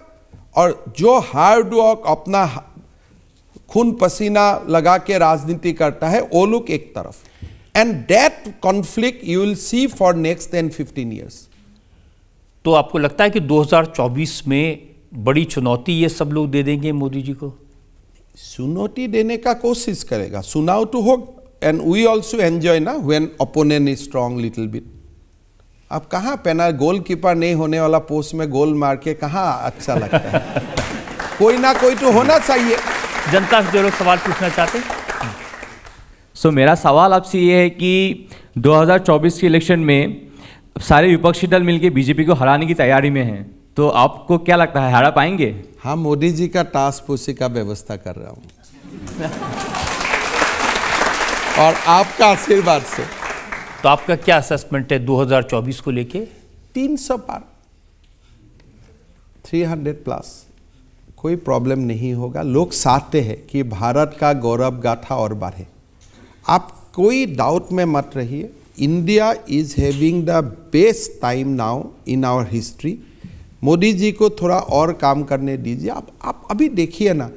C: और जो हार्ड वर्क अपना खून पसीना लगा के राजनीति करता है वो लुक एक तरफ and that conflict you will see for next ten fifteen years
B: तो आपको लगता है कि 2024 में बड़ी चुनौती ये सब लोग दे देंगे मोदी जी
C: को चुनौती देने का कोशिश करेगा सुनाव टू तो हो एंड वी ऑल्सो एंजॉय ना when opponent is strong little bit अब कहाँ पहना गोल कीपर नहीं होने वाला पोस्ट में गोल मार के कहाँ अच्छा लगता है [laughs] कोई ना कोई तो होना चाहिए जनता से जो लोग सवाल पूछना चाहते हैं
B: सो so, मेरा सवाल आपसे ये है कि 2024 के इलेक्शन में सारे विपक्षी दल मिलकर बीजेपी
C: को हराने की तैयारी में हैं तो आपको क्या लगता है हरा पाएंगे हाँ मोदी जी का टास्क फोर्स का व्यवस्था कर रहा हूँ [laughs] और आपका
B: आशीर्वाद से तो आपका क्या असेसमेंट है 2024 को लेके
C: 300 पार 300 प्लस कोई प्रॉब्लम नहीं होगा लोग चाहते हैं कि भारत का गौरव गाथा और बढ़े आप कोई डाउट में मत रहिए India is having the best time now in our history Modi ji को थोड़ा और काम करने दीजिए आप आप अभी देखिए ना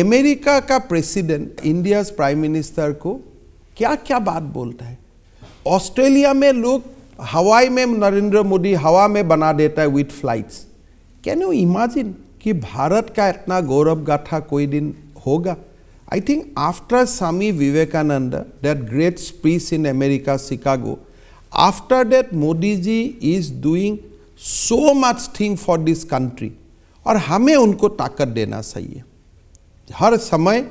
C: अमेरिका का प्रेसिडेंट इंडिया प्राइम मिनिस्टर को क्या क्या बात बोलता है ऑस्ट्रेलिया में लोग हवाई में नरेंद्र मोदी हवा में बना देता है with flights can you imagine कि भारत का इतना गौरव गाथा कोई दिन होगा I think after Swami Vivekananda that great speech in America Chicago after that Modi ji is doing so much thing for this country और हमें उनको ताकत देना चाहिए हर समय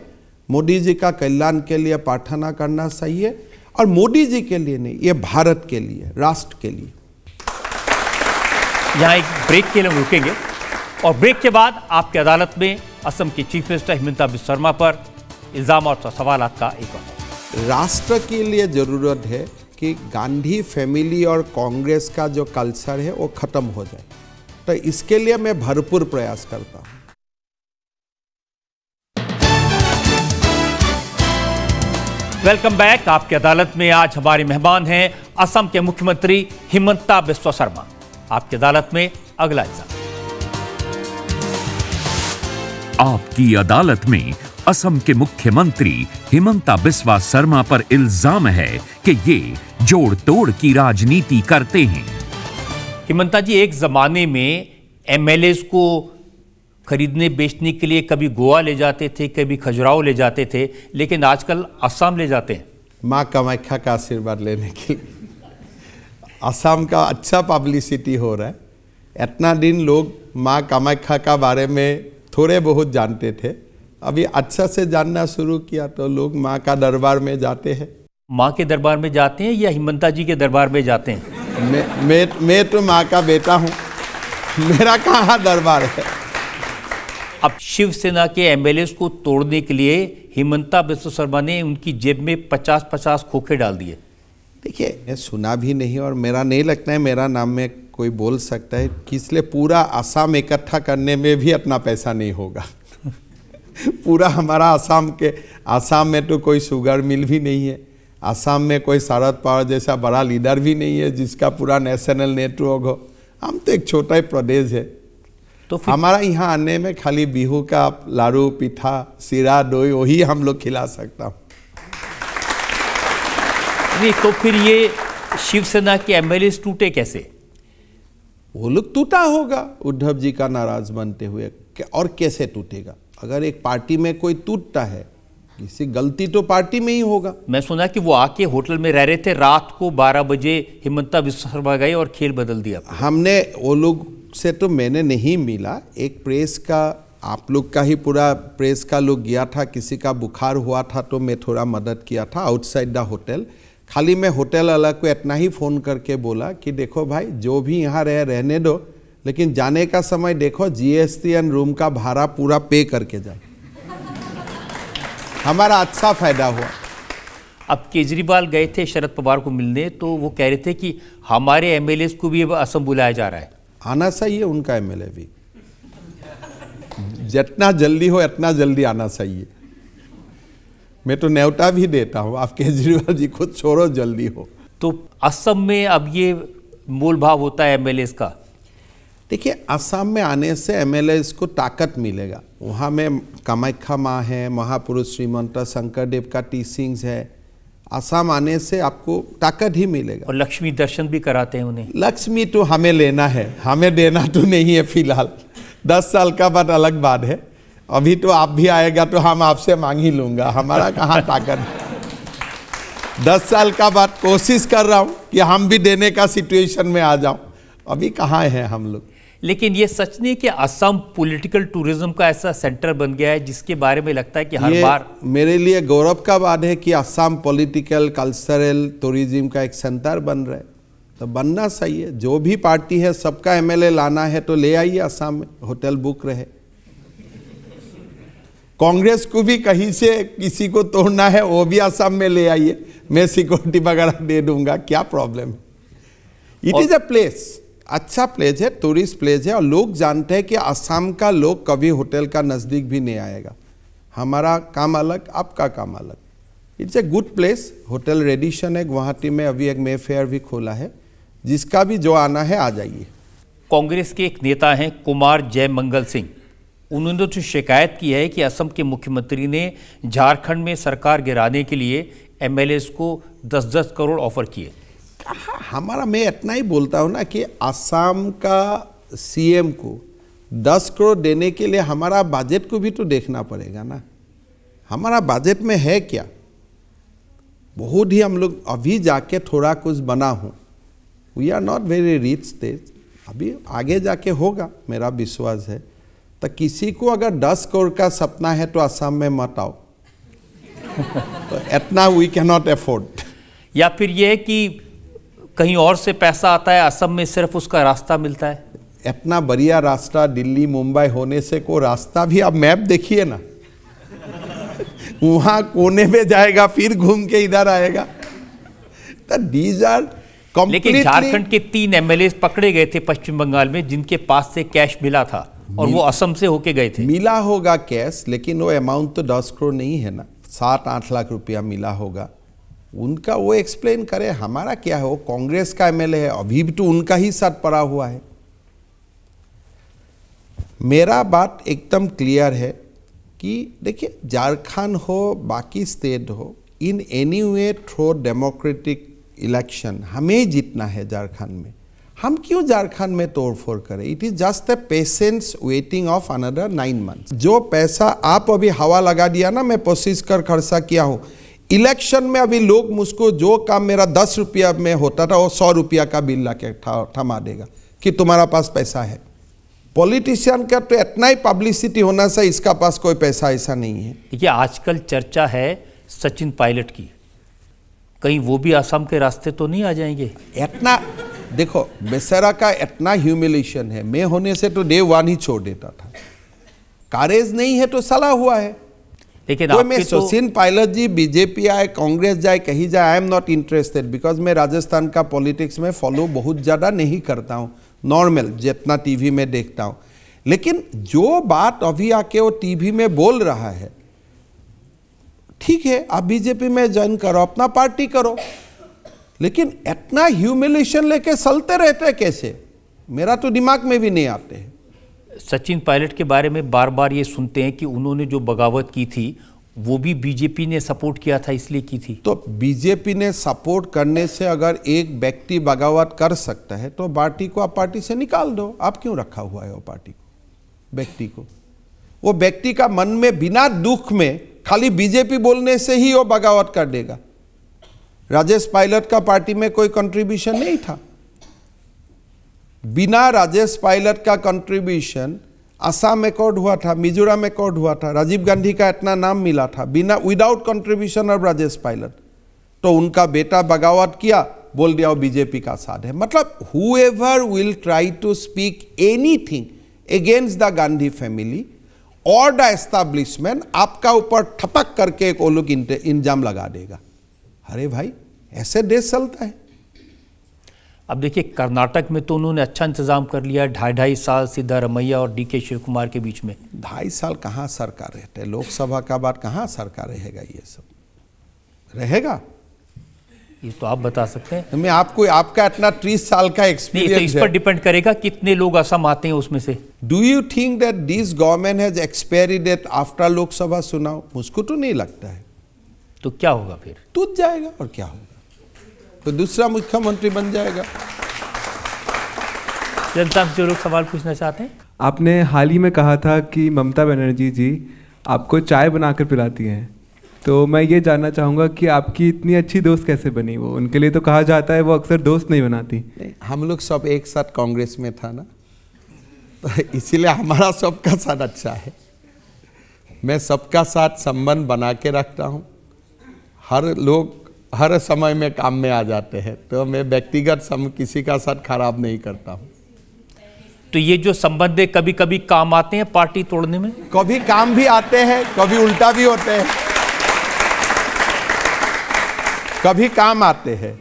C: मोदी जी का कल्याण के लिए प्रार्थना करना चाहिए और मोदी जी के लिए नहीं ये भारत के लिए राष्ट्र के लिए
B: यहाँ एक ब्रेक के लिए रुकेंगे और ब्रेक के बाद आपकी अदालत में असम की चीफ मिनिस्टर हिमंता बिस्व शर्मा पर इल्ज़ाम और सवाल का एक और
C: राष्ट्र के लिए ज़रूरत है कि गांधी फैमिली और कांग्रेस का जो कल्चर है वो ख़त्म हो जाए तो इसके लिए मैं भरपूर प्रयास करता हूं
A: वेलकम बैक आपकी
B: अदालत में आज हमारे मेहमान हैं असम के मुख्यमंत्री हिमंता बिस्व शर्मा आपकी अदालत में अगला एग्जाम
A: आपकी अदालत में असम के मुख्यमंत्री हिमंता बिस्वा शर्मा पर इल्जाम है कि ये जोड़ तोड़ की राजनीति करते हैं हिमंता जी
B: एक जमाने में एमएलए को खरीदने बेचने के लिए कभी गोवा ले जाते थे कभी खजुराहो ले जाते थे लेकिन आजकल असम ले जाते हैं
C: माँ कामाख्या का आशीर्वाद लेने के लिए असम का अच्छा पब्लिसिटी हो रहा है इतना दिन लोग माँ कामाख्या का बारे में थोड़े बहुत जानते थे अभी अच्छा से जानना शुरू किया तो लोग माँ का दरबार में जाते हैं माँ के दरबार में जाते हैं या
B: हिमंता जी के दरबार में जाते
C: हैं मैं मैं तो माँ का बेटा हूँ मेरा कहाँ दरबार है
B: अब शिवसेना के एम को तोड़ने के लिए हिमंता बिश्व शर्मा ने उनकी जेब में पचास पचास खोखे
C: डाल दिए देखिए सुना भी नहीं और मेरा नहीं लगता है मेरा नाम में कोई बोल सकता है कि इसलिए पूरा आसाम इकट्ठा करने में भी अपना पैसा नहीं होगा [laughs] पूरा हमारा आसाम के आसाम में तो कोई शुगर मिल भी नहीं है आसाम में कोई शरद पवार जैसा बड़ा लीडर भी नहीं है जिसका पूरा नेशनल नेटवर्क हो हम तो एक छोटा ही प्रदेश है तो हमारा यहाँ आने में खाली बिहू का लाड़ू पिठा सिरा डोई वही हम लोग खिला सकता हूँ
B: नहीं तो फिर ये शिवसेना के एम टूटे कैसे
C: वो लोग टूटा होगा उद्धव जी का नाराज बनते हुए और कैसे टूटेगा अगर एक पार्टी में कोई टूटता है किसी गलती तो पार्टी में ही होगा मैं सुना कि वो आके
B: होटल में रह रहे थे रात को 12 बजे हिमंता विश्व शर्मा गए और खेल बदल दिया
C: हमने वो लोग से तो मैंने नहीं मिला एक प्रेस का आप लोग का ही पूरा प्रेस का लोग गया था किसी का बुखार हुआ था तो मैं थोड़ा मदद किया था आउटसाइड द होटल खाली मैं होटल वाला को इतना ही फ़ोन करके बोला कि देखो भाई जो भी यहाँ रहे रहने दो लेकिन जाने का समय देखो जीएसटी एंड रूम का भाड़ा पूरा पे करके जाओ हमारा अच्छा फ़ायदा हुआ
B: अब केजरीवाल गए थे शरद पवार को मिलने तो वो कह रहे थे कि हमारे एम को भी अब असम बुलाया जा रहा है
C: आना चाहिए उनका एम भी जितना जल्दी हो इतना जल्दी आना चाहिए मैं तो न्योता भी देता हूँ आप केजरीवाल जी को छोड़ो जल्दी हो तो असम में अब ये मूल भाव होता है एम का देखिए असम में आने से एम को ताकत मिलेगा वहाँ में कामाख्या माँ है महापुरुष श्रीमंत शंकर देव का सिंह है आसाम आने से आपको ताकत ही मिलेगा और लक्ष्मी दर्शन भी कराते हैं उन्हें लक्ष्मी तो हमें लेना है हमें देना तो नहीं है फिलहाल दस साल का बाद अलग बात है अभी तो आप भी आएगा तो हम आपसे मांग ही लूंगा हमारा कहाँ ताकत दस साल का बाद कोशिश कर रहा हूँ कि हम भी देने का सिचुएशन में आ जाऊँ अभी कहाँ हैं हम लोग
B: लेकिन ये सच नहीं कि असम पॉलिटिकल टूरिज्म का ऐसा सेंटर बन गया है जिसके बारे में लगता है कि हर बार
C: मेरे लिए गौरव का बात है कि असम पॉलिटिकल कल्चरल टूरिज्म का एक सेंटर बन रहा है तो बनना सही है जो भी पार्टी है सबका एमएलए लाना है तो ले आइए असम में होटल बुक रहे कांग्रेस को भी कहीं से किसी को तोड़ना है वो भी असम में ले आइए मैं सिक्योरिटी वगैरह दे दूंगा क्या प्रॉब्लम अच्छा है इट इज़ अ प्लेस अच्छा प्लेस है टूरिस्ट प्लेस है और लोग जानते हैं कि असम का लोग कभी होटल का नज़दीक भी नहीं आएगा हमारा काम अलग आपका काम अलग it's a good place hotel Radisson है गुवाहाटी में अभी एक मे फेयर भी खोला है जिसका भी जो आना है आ जाइए
B: कांग्रेस के एक नेता हैं कुमार जयमंगल सिंह उन्होंने तो शिकायत की है कि असम के मुख्यमंत्री ने झारखंड में सरकार गिराने के लिए एम को दस दस करोड़ ऑफर किए
C: हमारा मैं इतना ही बोलता हूँ ना कि असम का सीएम को दस करोड़ देने के लिए हमारा बजट को भी तो देखना पड़ेगा ना हमारा बजट में है क्या बहुत ही हम लोग अभी जाके थोड़ा कुछ बना हूँ we are not very rich stage अभी आगे जाके होगा मेरा विश्वास है तो किसी को अगर दस करोड़ का सपना है तो असम में मत आओ तो इतना वी कैन नॉट एफोर्ड
B: या फिर यह है कि कहीं और से पैसा आता है असम में सिर्फ उसका रास्ता मिलता है
C: इतना बढ़िया रास्ता दिल्ली मुंबई होने से को रास्ता भी आप मैप देखिए ना [laughs] वहां कोने में जाएगा फिर घूम के इधर आएगा तो डीज आर लेकिन झारखंड के
B: तीन एमएलए पकड़े गए थे पश्चिम बंगाल में जिनके पास से कैश मिला था और वो असम
C: से होके गए थे मिला होगा कैश लेकिन वो अमाउंट तो दस करोड़ नहीं है ना सात आठ लाख रुपया मिला होगा उनका वो एक्सप्लेन करे हमारा क्या है वो कांग्रेस का एम है अभी भी तो उनका ही साथ पड़ा हुआ है मेरा बात एकदम क्लियर है कि देखिए झारखंड हो बाकी स्टेट हो in any way through democratic election हमें जीतना है झारखंड में हम क्यों झारखंड में तोड़फोड़ करें it is just the patience waiting of another nine month जो पैसा आप अभी हवा लगा दिया ना मैं कोशिश कर खर्चा किया हूँ इलेक्शन में अभी लोग मुझको जो काम मेरा दस रुपया में होता था वो सौ रुपया का बिल ला के थमा देगा कि तुम्हारा पास पैसा है पॉलिटिशियन का तो इतना ही पब्लिसिटी होना चाहिए इसका पास कोई पैसा ऐसा नहीं है
B: देखिए आजकल चर्चा है सचिन पायलट की कहीं वो
C: भी आसाम के रास्ते तो नहीं आ जाएंगे इतना देखो बेसरा का इतना ह्यूमिलेशन है मैं होने से तो डे वन ही छोड़ देता था कारेज नहीं है तो सला हुआ है लेकिन तो मैं सुशीन तो... पायलट जी बीजेपी आए कांग्रेस जाए कहीं जाए I am not interested because मैं राजस्थान का पॉलिटिक्स में फॉलो बहुत ज़्यादा नहीं करता हूँ नॉर्मल जितना टीवी में देखता हूँ लेकिन जो बात अभी आके वो टीवी में बोल रहा है ठीक है आप बीजेपी में ज्वाइन करो अपना पार्टी करो लेकिन इतना ह्यूमिलेशन लेके चलते रहते कैसे मेरा तो दिमाग में भी नहीं आते हैं
B: सचिन पायलट के बारे में बार बार ये सुनते हैं कि उन्होंने जो
C: बगावत की थी वो भी बीजेपी ने सपोर्ट किया था इसलिए की थी तो बीजेपी ने सपोर्ट करने से अगर एक व्यक्ति बगावत कर सकता है तो पार्टी को आप पार्टी से निकाल दो आप क्यों रखा हुआ है वो पार्टी को व्यक्ति को वो व्यक्ति का मन में बिना दुख में खाली बीजेपी बोलने से ही वो बगावत कर देगा राजेश पायलट का पार्टी में कोई कंट्रीब्यूशन नहीं था बिना राजेश पायलट का कंट्रीब्यूशन असम एकॉर्ड हुआ था मिजोरम एकॉर्ड हुआ था राजीव गांधी का इतना नाम मिला था बिना without contribution of Rajesh Pilot तो उनका बेटा बगावत किया बोल दिया वो बीजेपी का साथ है मतलब ever will try to speak any thing against the Gandhi family और द एस्टाब्लिशमेंट आपका ऊपर ठपक करके एक वो लोग इंजाम लगा देगा अरे भाई ऐसे देश चलता है अब देखिए
B: कर्नाटक में तो उन्होंने अच्छा इंतजाम कर लिया ढाई ढाई साल सिद्धारमैया और डी के शिव कुमार के बीच में ढाई साल कहाँ सरकार रहते हैं
C: लोकसभा का बार कहाँ सरकार रहेगा ये सब रहेगा ये तो आप बता सकते हैं मैं आपको आपका इतना तीस साल का एक्सपीरियंस तो इस पर डिपेंड करेगा कितने लोग असम आते हैं उसमें से do you think that this government has expiry date after Lok Sabha चुनाव मुझको तो नहीं लगता है तो क्या होगा फिर टूट जाएगा और क्या होगा तो दूसरा मुख्यमंत्री बन जाएगा जनता जो लोग सवाल पूछना चाहते हैं आपने हाल ही में कहा था कि ममता बनर्जी जी आपको चाय बनाकर पिलाती हैं तो मैं ये जानना चाहूँगा कि आपकी इतनी अच्छी दोस्त कैसे बनी वो उनके लिए तो कहा जाता है वो अक्सर दोस्त नहीं बनाती हम लोग सब एक साथ कांग्रेस में था ना तो इसीलिए हमारा सबका साथ अच्छा है मैं सबका साथ संबंध बना के रखता हूँ हर लोग हर समय में काम में आ जाते हैं तो मैं व्यक्तिगत सम किसी का साथ खराब नहीं करता हूँ
B: तो ये जो संबंध है कभी कभी काम आते हैं पार्टी तोड़ने में कभी काम भी आते हैं
C: कभी उल्टा भी होते हैं कभी काम आते हैं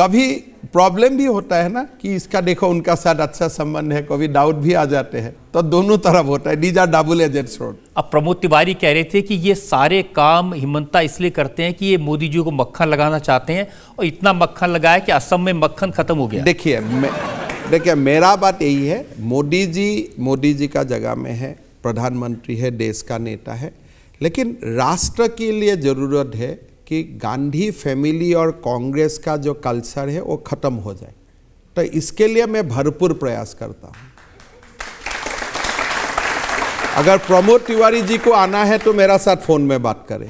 C: कभी प्रॉब्लम भी होता है ना कि इसका देखो उनका साथ अच्छा संबंध है कभी डाउट भी आ जाते हैं तो दोनों तरफ होता है डीजा डबल एजेंट्स रोड अब प्रमोद तिवारी कह रहे
B: थे कि ये सारे काम हिमंता इसलिए करते हैं कि ये मोदी जी को मक्खन लगाना चाहते हैं और इतना मक्खन लगाया कि असम में मक्खन खत्म हो गया
C: देखिए देखिए मेरा बात यही है मोदी जी मोदी जी का जगह में है प्रधानमंत्री है देश का नेता है लेकिन राष्ट्र के लिए ज़रूरत है कि गांधी फैमिली और कांग्रेस का जो कल्चर है वो ख़त्म हो जाए तो इसके लिए मैं भरपूर प्रयास करता हूँ अगर प्रमोद तिवारी जी को आना है तो मेरा साथ फ़ोन में बात करें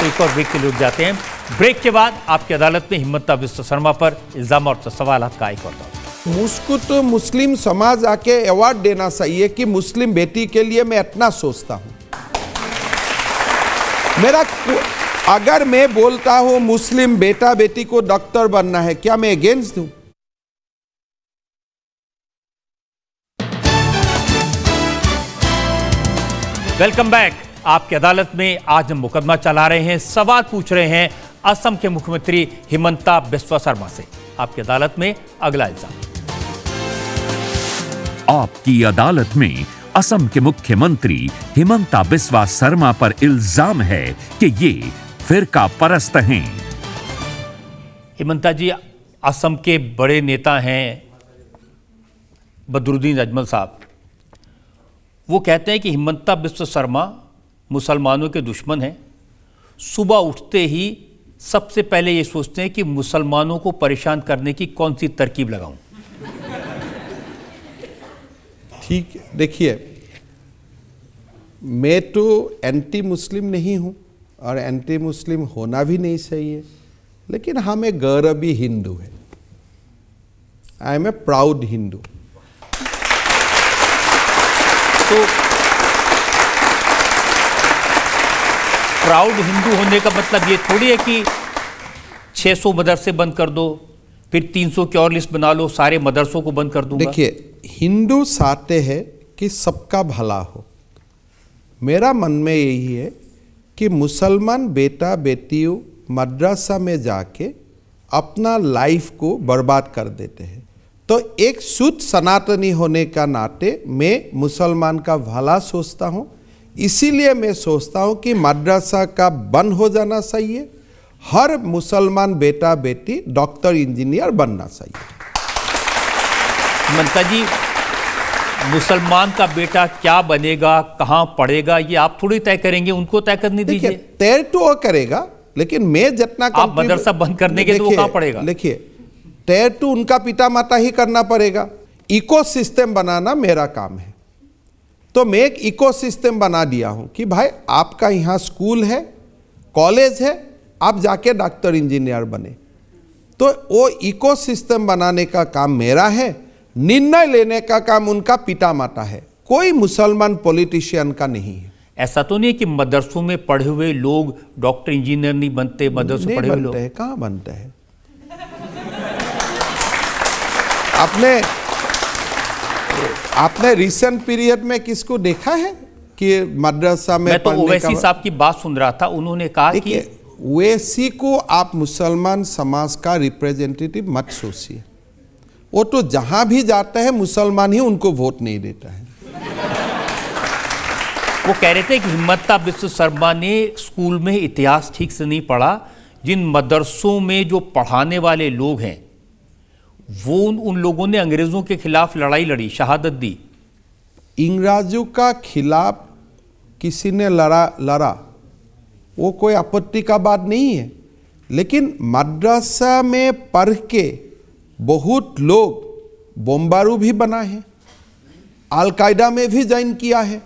C: तो एक और ब्रेक के लिए
B: जाते हैं ब्रेक के बाद आपकी अदालत में हिम्मत विश्व शर्मा पर इल्ज़ाम और सवाल का एक और
C: मुझको तो मुस्लिम समाज आके अवार्ड देना चाहिए कि मुस्लिम बेटी के लिए मैं इतना सोचता हूँ मेरा अगर मैं बोलता हूं मुस्लिम बेटा बेटी को डॉक्टर बनना है क्या मैं अगेंस्ट हूं
B: वेलकम बैक आपकी अदालत में आज हम मुकदमा चला रहे हैं सवाल पूछ रहे हैं असम के मुख्यमंत्री हिमंता बिस्वा शर्मा से आपकी अदालत में अगला इल्जाम
A: आपकी अदालत में असम के मुख्यमंत्री हिमंता बिस्वा शर्मा पर इल्जाम है कि ये फिर का परस्त हैं हिमंता
B: जी असम के बड़े नेता हैं बदरुद्दीन अजमल साहब वो कहते हैं कि हिमंता बिस्व शर्मा मुसलमानों के दुश्मन हैं सुबह उठते ही सबसे पहले ये सोचते हैं कि मुसलमानों को परेशान करने की कौन सी तरकीब लगाऊं
C: ठीक देखिए मैं तो एंटी मुस्लिम नहीं हूँ और एंटी मुस्लिम होना भी नहीं चाहिए लेकिन हम हाँ, एक गौरवी हिंदू है I am a proud Hindu तो
B: प्राउड हिंदू होने का मतलब ये थोड़ी है कि 600 मदरसे बंद कर दो फिर तीन सौ की और लिस्ट बना लो सारे मदरसों को बंद कर दूंगा देखिए
C: हिंदू चाहते हैं कि सबका भला हो मेरा मन में यही है कि मुसलमान बेटा बेटियों मद्रासा में जाके अपना लाइफ को बर्बाद कर देते हैं तो एक शुद्ध सनातनी होने का नाते मैं मुसलमान का भला सोचता हूँ इसीलिए मैं सोचता हूँ कि मद्रासा का बंद हो जाना चाहिए हर मुसलमान बेटा बेटी डॉक्टर इंजीनियर बनना चाहिए
B: ममता जी मुसलमान का बेटा क्या बनेगा कहाँ पढ़ेगा ये आप थोड़ी तय करेंगे उनको तय करने दीजिए
C: तय तो वो करेगा लेकिन मैं जितना आप मदरसा बंद करने के तो कहाँ पढ़ेगा देखिए तय तो उनका पिता माता ही करना पड़ेगा इको सिस्टम बनाना मेरा काम है तो मैं एक इको सिस्टम बना दिया हूँ कि भाई आपका यहाँ स्कूल है कॉलेज है आप जाके डॉक्टर इंजीनियर बने तो वो इकोसिस्टम बनाने का काम मेरा है निर्णय लेने का काम उनका पिता माता है कोई मुसलमान पॉलिटिशियन का नहीं है
B: ऐसा तो नहीं कि मदरसों में पढ़े हुए लोग डॉक्टर इंजीनियर नहीं बनते मदरसों पढ़े हुए लोग कहाँ
C: बनते हैं आपने आपने रिसेंट पीरियड में किसको देखा है कि मदरसा में मैं तो ओवैसी साहब
B: की बात सुन रहा था उन्होंने कहा कि
C: वेसी को आप मुसलमान समाज का रिप्रेजेंटेटिव मत सोचिए वो तो जहां भी जाता है मुसलमान ही उनको वोट नहीं देता है
B: वो कह रहे थे कि हिम्मता विश्व शर्मा ने स्कूल में इतिहास ठीक से नहीं पढ़ा जिन मदरसों में जो पढ़ाने वाले लोग हैं वो उन, उन लोगों ने अंग्रेज़ों के खिलाफ लड़ाई लड़ी शहादत दी
C: इंग्राजों का खिलाफ किसी ने लड़ा लड़ा वो कोई आपत्ति का बात नहीं है लेकिन मद्रासा में पढ़ के बहुत लोग बोम्बारू भी बना है अलकायदा में भी ज्वाइन किया है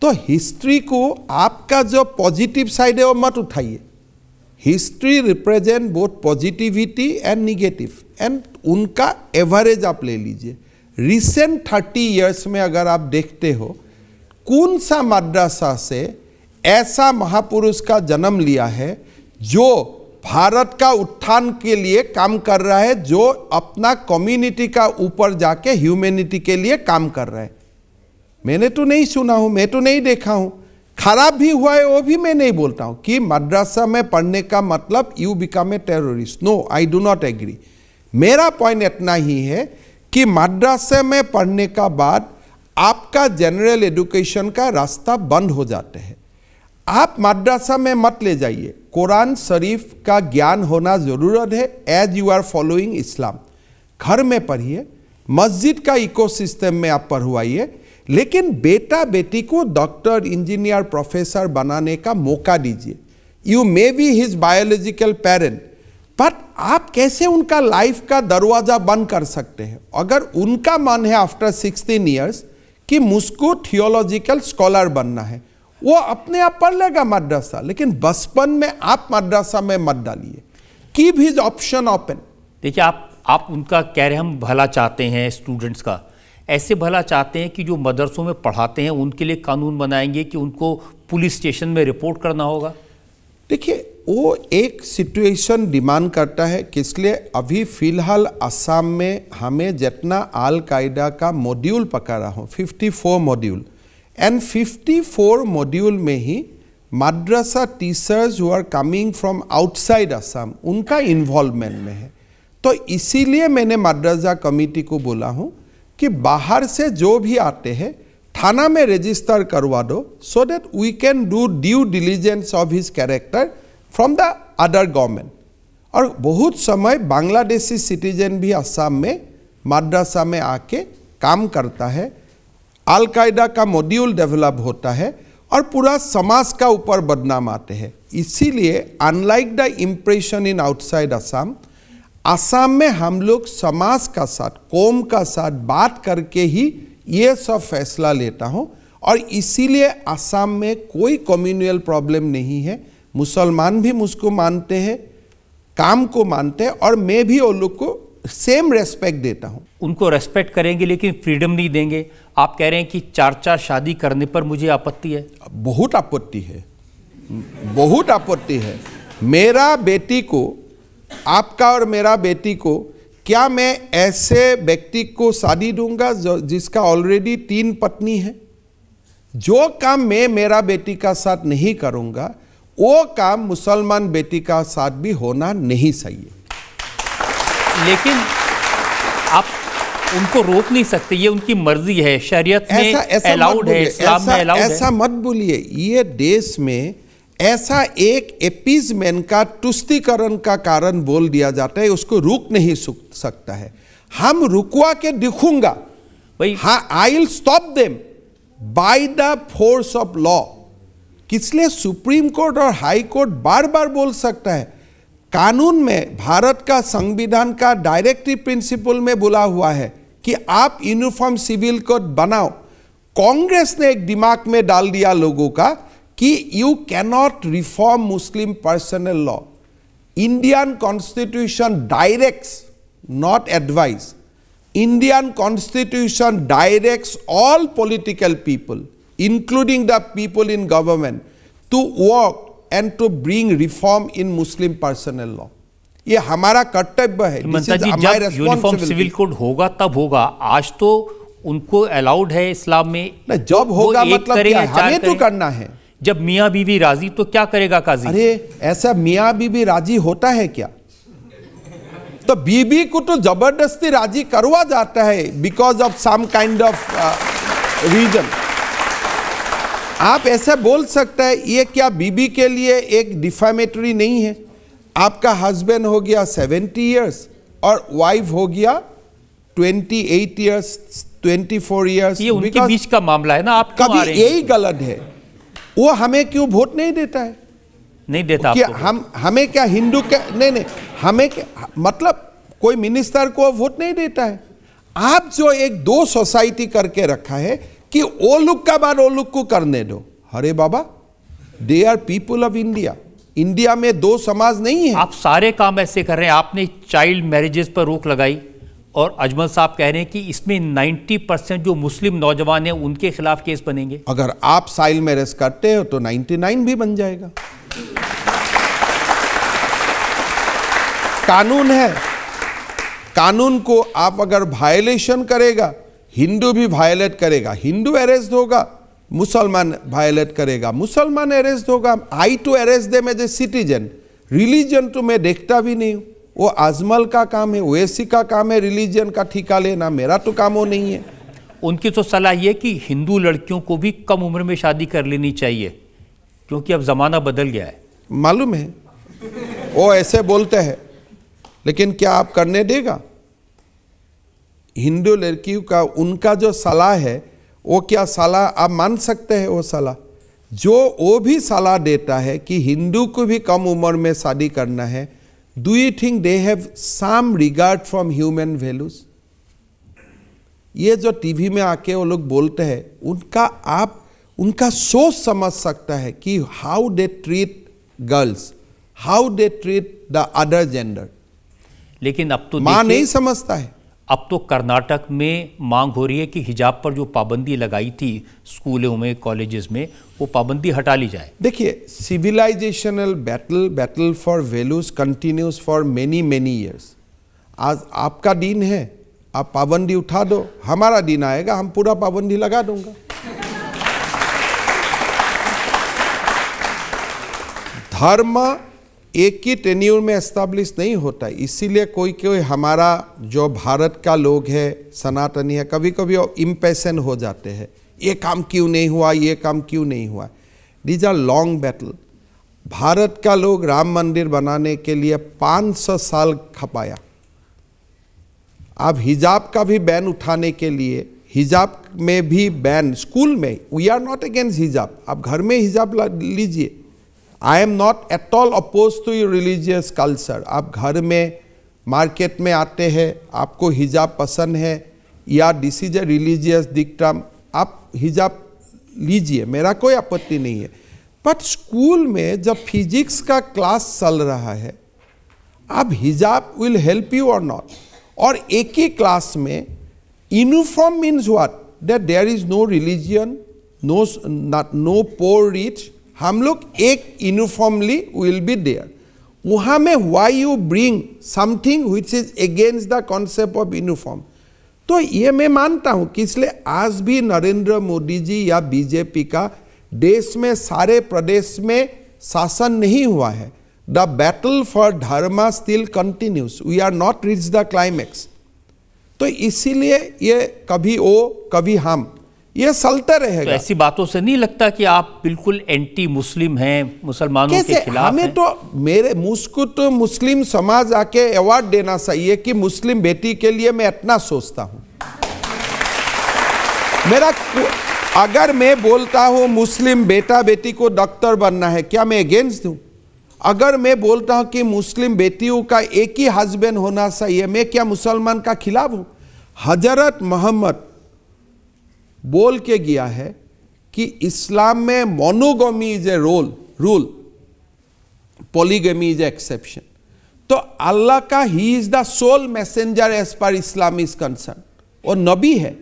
C: तो हिस्ट्री को आपका जो पॉजिटिव साइड है वो मत उठाइए history represent both positivity and negative and उनका एवरेज आप ले लीजिए रिसेंट थर्टी इयर्स में अगर आप देखते हो कौन सा मद्रासा से ऐसा महापुरुष का जन्म लिया है जो भारत का उत्थान के लिए काम कर रहा है जो अपना कम्युनिटी का ऊपर जाके ह्यूमैनिटी के लिए काम कर रहा है मैंने तो नहीं सुना हूँ मैं तो नहीं देखा हूँ खराब भी हुआ है वो भी मैं नहीं बोलता हूँ कि मद्रासा में पढ़ने का मतलब you become a terrorist no I do not agree मेरा पॉइंट इतना ही है कि मद्रासे में पढ़ने का बाद आपका जनरल एजुकेशन का रास्ता बंद हो जाते हैं आप मद्रासा में मत ले जाइए कुरान शरीफ का ज्ञान होना ज़रूरत है as you are following Islam घर में पढ़िए मस्जिद का इकोसिस्टम में आप पढ़वाइए लेकिन बेटा बेटी को डॉक्टर इंजीनियर प्रोफेसर बनाने का मौका दीजिए you may be his biological parent but आप कैसे उनका लाइफ का दरवाज़ा बंद कर सकते हैं अगर उनका मन है आफ्टर सिक्सटीन ईयर्स कि मुझको थियोलॉजिकल स्कॉलर बनना है वो अपने आप पढ़ लेगा मद्रासा लेकिन बचपन में आप मद्रासा में मत डालिए कीप हिज ऑप्शन ओपन
B: देखिए आप आप उनका कह रहे हम भला चाहते हैं स्टूडेंट्स का ऐसे भला चाहते हैं कि जो मदरसों में पढ़ाते हैं उनके लिए कानून बनाएंगे कि उनको पुलिस स्टेशन में रिपोर्ट करना होगा
C: देखिए वो एक सिचुएशन डिमांड करता है कि इसलिए अभी फ़िलहाल असम में हमें जितना अलकायदा का मॉड्यूल पकड़ा हो 54 मॉड्यूल फिफ्टी 54 मॉड्यूल में ही madrasa teachers who are coming from outside Assam उनका इन्वॉल्वमेंट में है तो इसीलिए मैंने मद्रासा कमेटी को बोला हूँ कि बाहर से जो भी आते हैं थाना में रजिस्टर करवा दो so that we can do due diligence of his character from the other government और बहुत समय बांग्लादेशी सिटीजन भी असम में मद्रासा में आके काम करता है अलकायदा का मॉड्यूल डेवलप होता है और पूरा समाज का ऊपर बदनाम आते हैं इसीलिए unlike the impression in outside Assam Assam में हम लोग समाज का साथ कौम का साथ बात करके ही ये सब फैसला लेता हूँ और इसीलिए असम में कोई कम्युनल प्रॉब्लम नहीं है मुसलमान भी मुझको मानते हैं काम को मानते हैं और मैं भी उन लोग को सेम रेस्पेक्ट देता हूँ
B: उनको रेस्पेक्ट करेंगे लेकिन फ्रीडम नहीं देंगे आप कह रहे हैं कि चार चार शादी करने पर
C: मुझे आपत्ति है बहुत आपत्ति है बहुत आपत्ति है मेरा बेटी को आपका और मेरा बेटी को क्या मैं ऐसे व्यक्ति को शादी दूंगा जिसका ऑलरेडी तीन पत्नी है जो काम मैं मेरा बेटी का साथ नहीं करूंगा वो काम मुसलमान बेटी का साथ भी होना नहीं चाहिए लेकिन उनको रोक नहीं
B: सकते ये उनकी मर्जी है शरीयत में अलाउड है इस्लाम में अलाउड ऐसा
C: मत बोलिए ये देश में ऐसा एक एपीजमेंट का तुष्टिकरण का कारण बोल दिया जाता है उसको रुक नहीं सकता है हम रुकवा के दिखूंगा भाई हाँ I will stop them by the force of law किसलिए सुप्रीम कोर्ट और हाई कोर्ट बार बार बोल सकता है कानून में भारत का संविधान का डायरेक्टिव प्रिंसिपल में बोला हुआ है कि आप यूनिफॉर्म सिविल कोड बनाओ कांग्रेस ने एक दिमाग में डाल दिया लोगों का कि you cannot reform Muslim personal law Indian constitution directs not advice Indian constitution directs all political people including the people in government to work and to bring reform in Muslim personal law ये हमारा कर्तव्य है यूनिफॉर्म सिविल कोड
B: होगा तब होगा आज तो उनको अलाउड है इस्लाम में जब होगा मतलब हमें तो करना है जब मियाँ बीवी राजी तो क्या करेगा काजी अरे
C: ऐसा मियाँ बीवी राजी होता है क्या तो बीबी को तो जबरदस्ती राजी करवा जाता है because of some kind of reason आप ऐसा बोल सकते हैं ये क्या बीबी के लिए एक डिफामेटरी नहीं है आपका हस्बैंड हो गया सेवेंटी ईयर्स और वाइफ हो गया twenty eight years twenty four years ये उनके बीच का मामला है ना आप कभी यही गलत है वो हमें क्यों वोट नहीं देता है नहीं देता आपको हम हमें क्या हिंदू क्या नहीं नहीं हमें क्या मतलब कोई मिनिस्टर को वोट नहीं देता है आप जो एक दो सोसाइटी करके रखा है कि वो लुक का बार वो लुक को करने दो अरे बाबा they are people of India India में दो
B: समाज नहीं है आप सारे काम ऐसे कर रहे हैं आपने चाइल्ड मैरिजेस पर रोक लगाई और अजमल साहब कह रहे हैं कि इसमें 90 परसेंट जो मुस्लिम नौजवान हैं उनके खिलाफ केस बनेंगे
C: अगर आप साइल मैरिज करते हो तो 99 भी बन जाएगा कानून है कानून को आप अगर वायलेशन करेगा हिंदू भी वायलेट करेगा हिंदू अरेस्ट होगा मुसलमान भायलेट करेगा मुसलमान अरेस्ट होगा I to arrest they as citizen religion तो मैं देखता भी नहीं वो आजमल का काम है ओएसी का काम है रिलीजन का ठीका लेना मेरा तो काम वो नहीं है
B: उनकी तो सलाह ये कि हिंदू लड़कियों को भी कम उम्र में शादी कर लेनी चाहिए क्योंकि अब ज़माना बदल गया है मालूम है
C: वो ऐसे बोलते हैं लेकिन क्या आप करने देगा हिंदू लड़कियों का उनका जो सलाह है वो क्या साला आप मान सकते हैं वो साला जो वो भी सलाह देता है कि हिंदू को भी कम उम्र में शादी करना है do you think they have some regard from human values ये जो टीवी में आके वो लोग बोलते हैं उनका आप उनका सोच समझ सकता है कि how they treat girls how they treat the other gender लेकिन अब तो माँ नहीं समझता है अब तो
B: कर्नाटक में मांग हो रही है कि हिजाब पर जो पाबंदी लगाई थी स्कूलों में कॉलेजेस में वो पाबंदी हटा ली जाए
C: देखिए civilisational battle battle for values continues for many many years आज आपका दिन है आप पाबंदी उठा दो हमारा दिन आएगा हम पूरा पाबंदी लगा दूंगा धर्म एक ही टेन्यूर में एस्टाब्लिश नहीं होता इसीलिए कोई कोई हमारा जो भारत का लोग है सनातनी है कभी कभी इम्पेशन हो जाते हैं ये काम क्यों नहीं हुआ ये काम क्यों नहीं हुआ these are long battle Bharat का लोग राम मंदिर बनाने के लिए 500 साल खपाया आप हिजाब का भी बैन उठाने के लिए हिजाब में भी बैन स्कूल में we are not against hijab आप घर में हिजाब लीजिए I am not at all oppose to you religious culture आप घर में मार्केट में आते हैं आपको हिजाब पसंद है या this is a religious dictum आप हिजाब लीजिए मेरा कोई आपत्ति नहीं है बट स्कूल में जब फिजिक्स का क्लास चल रहा है अब हिजाब विल हेल्प यू और नॉट और एक ही क्लास में uniform means what that there is no religion no no poor rich हम लोग एक यूनिफॉर्मली विल बी देयर वहाँ में why you bring something which is against the concept of uniform तो ये मैं मानता हूँ कि इसलिए आज भी नरेंद्र मोदी जी या बीजेपी का देश में सारे प्रदेश में शासन नहीं हुआ है the battle for dharma still continues we are not reach the climax तो इसीलिए ये कभी ओ कभी हम ये सलता रहेगा तो ऐसी बातों से नहीं
B: लगता कि आप बिल्कुल एंटी मुस्लिम हैं मुसलमानों के खिलाफ हमें तो
C: मेरे मुस्कु तो मुस्लिम समाज आके अवार्ड देना चाहिए कि मुस्लिम बेटी के लिए मैं इतना सोचता हूँ मेरा अगर मैं बोलता हूँ मुस्लिम बेटा बेटी को डॉक्टर बनना है क्या मैं अगेंस्ट हूँ अगर मैं बोलता हूँ कि मुस्लिम बेटियों का एक ही हस्बैंड होना चाहिए मैं क्या मुसलमान का खिलाफ हूँ हजरत मोहम्मद बोल के गया है कि इस्लाम में monogamy is a role rule polygamy is exception तो अल्लाह का ही is the sole messenger as per Islam is concern और नबी है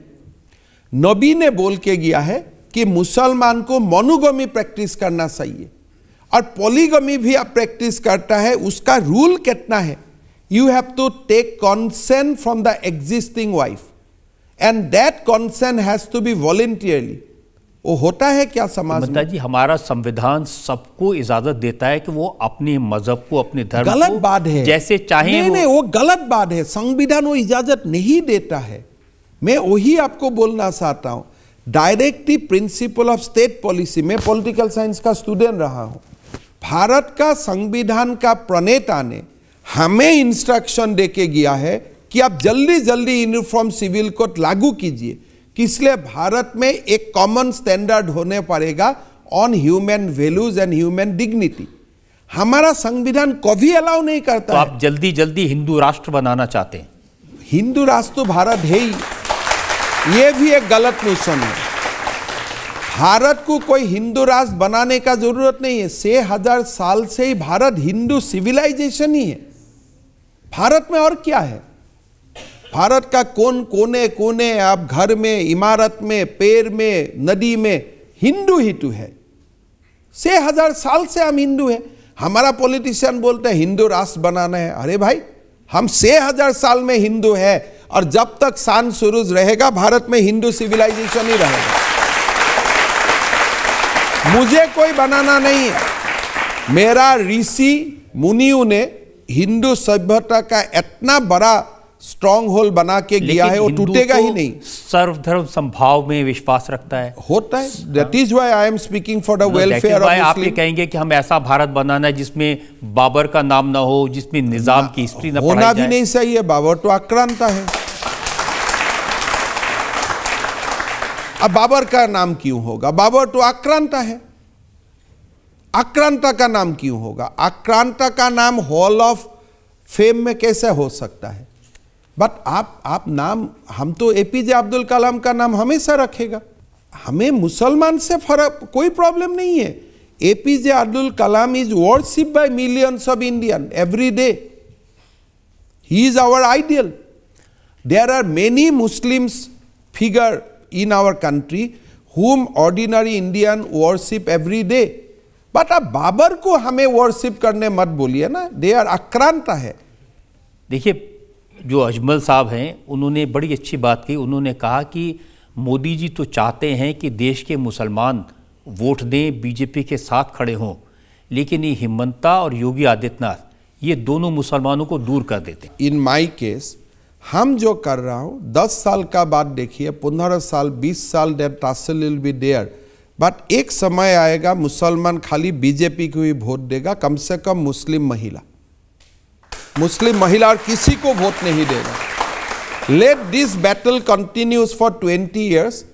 C: नबी ने बोल के गया है कि मुसलमान को मोनोगमी प्रैक्टिस करना चाहिए और पॉलीगमी भी आप प्रैक्टिस करता है उसका रूल कितना है you have to take consent from the existing wife and that concern has to be voluntarily वो होता है क्या समाज में
B: जी हमारा संविधान सबको इजाजत देता है कि वो अपने मजहब को अपने धर्म गलत बात है जैसे चाहे नहीं वो... नहीं
C: वो गलत बात है संविधान वो इजाजत नहीं देता है मैं वही आपको बोलना चाहता हूं directive principle of state policy में पॉलिटिकल साइंस का स्टूडेंट रहा हूं भारत का संविधान का प्रणेता ने हमें इंस्ट्रक्शन देके गया है कि आप जल्दी जल्दी यूनिफॉर्म सिविल कोड लागू कीजिए किसलिए भारत में एक कॉमन स्टैंडर्ड होने पड़ेगा on human values and human dignity हमारा संविधान कभी अलाउ नहीं करता तो आप
B: जल्दी जल्दी हिंदू राष्ट्र बनाना चाहते हैं
C: हिंदू राष्ट्र तो भारत है ही ये भी एक गलत मिशन है भारत को कोई हिंदू राष्ट्र बनाने का जरूरत नहीं है छह हजार साल से ही भारत हिंदू सिविलाइजेशन ही है भारत में और क्या है भारत का कौन कोने कोने आप घर में इमारत में पेड़ में नदी में हिंदू हितु है से हजार साल से हम हिंदू हैं हमारा पॉलिटिशियन बोलते हैं हिंदू राष्ट्र बनाना है अरे भाई हम से हजार साल में हिंदू है और जब तक शान सुरुज रहेगा भारत में हिंदू सिविलाइजेशन ही रहेगा मुझे कोई बनाना नहीं है मेरा ऋषि मुनियों ने हिंदू सभ्यता का इतना बड़ा स्ट्रॉन्ग होल बना के गया है और टूटेगा ही नहीं
B: सर्वधर्म संभाव में विश्वास रखता है होता है that is why I
C: am speaking for the welfare of आप ये कहेंगे
B: कि हम ऐसा भारत बनाना है जिसमें बाबर का नाम ना हो जिसमें निजाम की हिस्ट्री ना होना भी नहीं
C: सही है बाबर तो आक्रांता है अब बाबर का नाम क्यों होगा बाबर तो आक्रांता है आक्रांता का नाम क्यों होगा आक्रांता का नाम हॉल ऑफ फेम में कैसे हो सकता है बट आप आप नाम हम तो ए पी जे अब्दुल कलाम का नाम हमेशा रखेगा हमें मुसलमान से फर्क कोई प्रॉब्लम नहीं है A P J Abdul Kalam is worship by millions of Indian every day he is our ideal there are many Muslims figure in our country whom ordinary Indian worship every day but आप बाबर को हमें वर्शिप करने मत बोलिए ना दे आर आक्रांत है देखिए
B: जो अजमल साहब हैं उन्होंने बड़ी अच्छी बात की उन्होंने कहा कि मोदी जी तो चाहते हैं कि देश के मुसलमान वोट दें बीजेपी के साथ खड़े हों लेकिन ये हिमंता और योगी आदित्यनाथ
C: ये दोनों मुसलमानों को दूर कर देते इन माई केस हम जो कर रहा हूँ दस साल का बाद देखिए पंद्रह साल बीस साल ट्रांसल विल बी डेयर बट एक समय आएगा मुसलमान खाली बीजेपी को ही वोट देगा कम से कम मुस्लिम महिला मुस्लिम महिला और किसी को वोट नहीं देगा let this battle continues for twenty years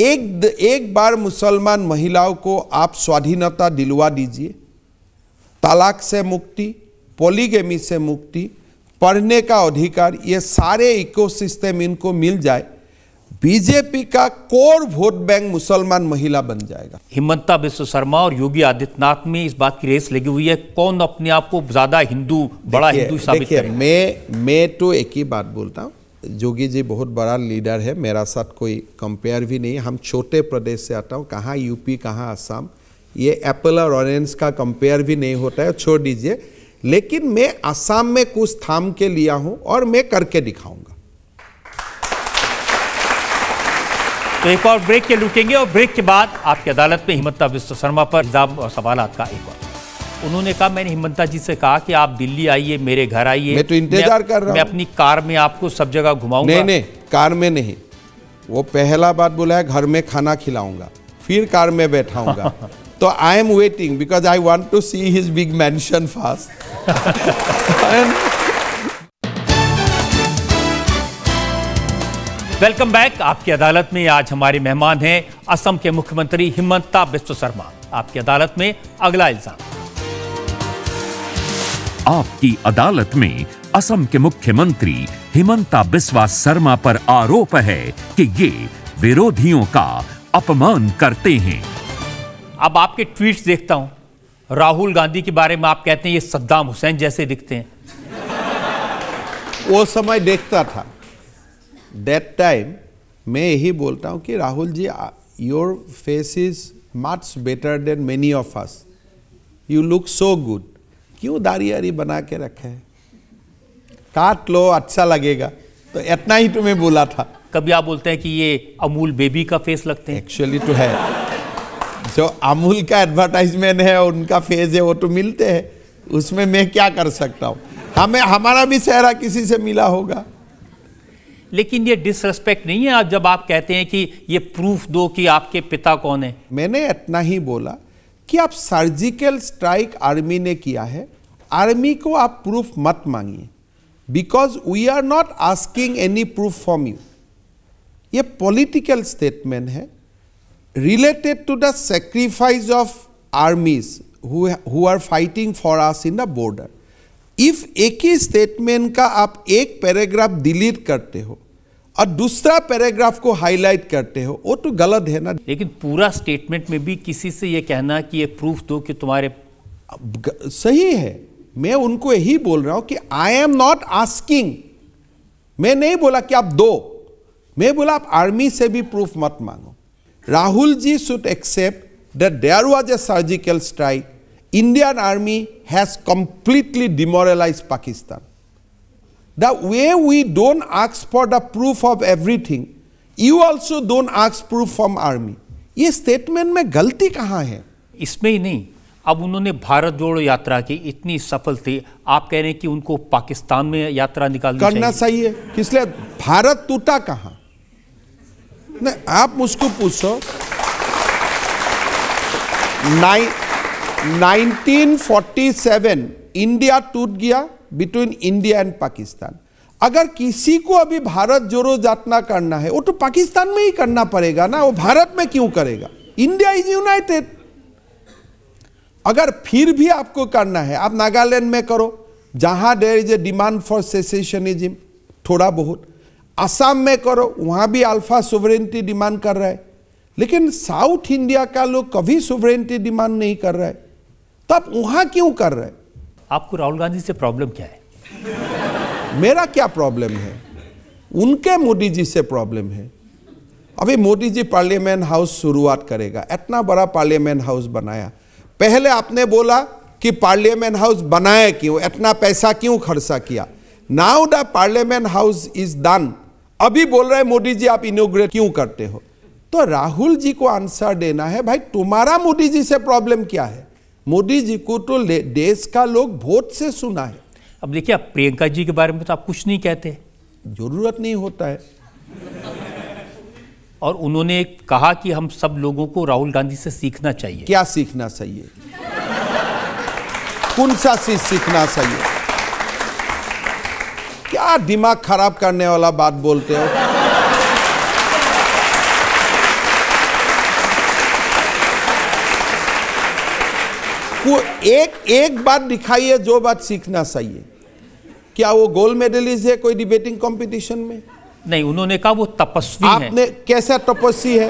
C: एक एक बार मुसलमान महिलाओं को आप स्वाधीनता दिलवा दीजिए तलाक से मुक्ति पोलीगेमी से मुक्ति पढ़ने का अधिकार ये सारे इकोसिस्टम इनको मिल जाए बीजेपी का कोर वोट बैंक मुसलमान महिला बन जाएगा
B: हिमंता विश्व शर्मा और योगी आदित्यनाथ में इस बात की रेस लगी हुई है कौन अपने आप को ज्यादा हिंदू
C: बड़ा हिंदू साबित करेगा मैं मैं तो एक ही बात बोलता हूँ योगी जी बहुत बड़ा लीडर है मेरा साथ कोई कंपेयर भी नहीं हम छोटे प्रदेश से आता हूँ कहाँ यूपी कहाँ आसाम ये एप्पल और ऑरेंज का कंपेयर भी नहीं होता है छोड़ दीजिए लेकिन मैं आसाम में कुछ थाम के लिया हूँ और मैं करके दिखाऊंगा तो एक और ब्रेक के लुटेंगे और ब्रेक के बाद आपकी अदालत में
B: हिमंता विश्व शर्मा पर इल्जाम और सवाल का एक और उन्होंने कहा मैंने हिमंता जी से कहा कि आप दिल्ली आइए मेरे घर आइए मैं तो इंतजार कर रहा मैं अपनी कार में आपको सब जगह घुमाऊंगा नहीं नहीं
C: कार में नहीं वो पहला बात बोला है घर में खाना खिलाऊंगा फिर कार में बैठाऊंगा [laughs] तो I am waiting because I want to see his big mansion fast
B: welcome back आपकी अदालत में आज हमारे मेहमान हैं असम के मुख्यमंत्री हिमंता बिस्व शर्मा आपकी अदालत में अगला इल्जाम
A: आपकी अदालत में असम के मुख्यमंत्री हिमंता बिस्वा शर्मा पर आरोप है कि ये विरोधियों का अपमान करते हैं
B: अब आपके ट्वीट्स देखता हूं राहुल गांधी के बारे में आप कहते हैं ये सद्दाम हुसैन जैसे
C: दिखते हैं वो समय देखता था दैट टाइम मैं यही बोलता हूँ कि Rahul ji your face is much better than many of us you look so good क्यों दारी आरी बना के रखे है काट लो अच्छा लगेगा तो इतना ही तुम्हें बोला
B: था कभी आप बोलते हैं कि ये अमूल बेबी का फेस लगते हैं एक्चुअली तो है जो
C: अमूल का एडवर्टाइजमेंट है उनका फेस है वो तो मिलते हैं उसमें मैं क्या कर सकता हूँ हमें हमारा भी चेहरा किसी से मिला होगा
B: लेकिन ये डिसरेस्पेक्ट नहीं है आप जब आप कहते हैं कि ये प्रूफ दो कि आपके पिता कौन है
C: मैंने इतना ही बोला कि आप सर्जिकल स्ट्राइक आर्मी ने किया है आर्मी को आप प्रूफ मत मांगिए because we are not asking any proof from you ये पॉलिटिकल स्टेटमेंट है related to the sacrifice of armies who are fighting for us in the border if एक ही स्टेटमेंट का आप एक पैराग्राफ डिलीट करते हो और दूसरा पैराग्राफ को हाईलाइट करते हो वो तो गलत है ना
B: लेकिन पूरा स्टेटमेंट में भी किसी
C: से ये कहना कि ये प्रूफ दो कि तुम्हारे सही है मैं उनको यही बोल रहा हूं कि आई एम नॉट आस्किंग मैं नहीं बोला कि आप दो मैं बोला आप आर्मी से भी प्रूफ मत मांगो Rahul ji should accept that there was a surgical strike Indian army has completely demoralized Pakistan. The way we don't ask for the proof of everything, you also don't ask proof from army. ये स्टेटमेंट में गलती कहाँ है इसमें ही नहीं
B: अब उन्होंने भारत जोड़ो यात्रा की इतनी सफल थी आप कह रहे हैं कि उनको पाकिस्तान में यात्रा निकालनी करना
C: सही है किसलिए भारत टूटा कहाँ नहीं आप मुझको पूछो नाइन 1947 इंडिया टूट गया बिटवीन इंडिया एंड पाकिस्तान अगर किसी को अभी भारत जोरो जातना करना है वो तो पाकिस्तान में ही करना पड़ेगा ना वो भारत में क्यों करेगा इंडिया इज यूनाइटेड अगर फिर भी आपको करना है आप नागालैंड में करो जहां there is a demand for secessionism थोड़ा बहुत असम में करो वहां भी अल्फा सुवरेंटी डिमांड कर रहा है लेकिन साउथ इंडिया का लोग कभी सुवरेंटी डिमांड नहीं कर रहा है तो आप वहां क्यों कर रहे
B: आपको राहुल गांधी से
C: प्रॉब्लम क्या है मेरा क्या प्रॉब्लम है उनके मोदी जी से प्रॉब्लम है अभी मोदी जी पार्लियामेंट हाउस शुरुआत करेगा इतना बड़ा पार्लियामेंट हाउस बनाया पहले आपने बोला कि पार्लियामेंट हाउस बनाया क्यों इतना पैसा क्यों खर्चा किया now the parliament house is done अभी बोल रहे मोदी जी आप इनोग्रेट क्यों करते हो तो राहुल जी को आंसर देना है भाई तुम्हारा मोदी जी से प्रॉब्लम क्या है मोदी जी को तो देश का लोग वोट से सुना है अब देखिए आप प्रियंका जी के बारे में तो आप कुछ नहीं कहते जरूरत नहीं होता है
B: और उन्होंने कहा कि हम सब लोगों को राहुल गांधी से सीखना
C: चाहिए क्या सीखना चाहिए कौन सा चीज सीखना चाहिए क्या दिमाग खराब करने वाला बात बोलते हो को एक एक बात दिखाइए जो बात सीखना चाहिए क्या वो गोल्ड मेडलिस्ट है कोई डिबेटिंग कंपटीशन में नहीं उन्होंने कहा वो तपस्वी आपने है। कैसा तपस्वी है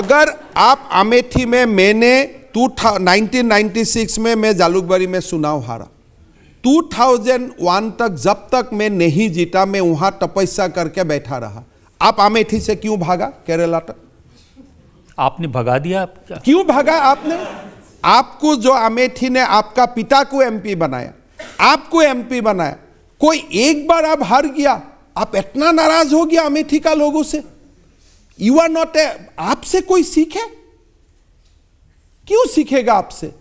C: अगर आप अमेठी में मैंने टू 1996 में मैं जालुकबारी में चुनाव हारा 2001 तक जब तक मैं नहीं जीता मैं वहां तपस्या करके बैठा रहा आप अमेठी से क्यों भागा केरला तक आपने भगा दिया क्यों भागा आपने आपको जो अमेठी ने आपका पिता को एमपी बनाया आपको एमपी बनाया कोई एक बार आप हार गया आप इतना नाराज हो गया अमेठी का लोगों से यू आर नॉट ए आपसे कोई सीखे क्यों सीखेगा आपसे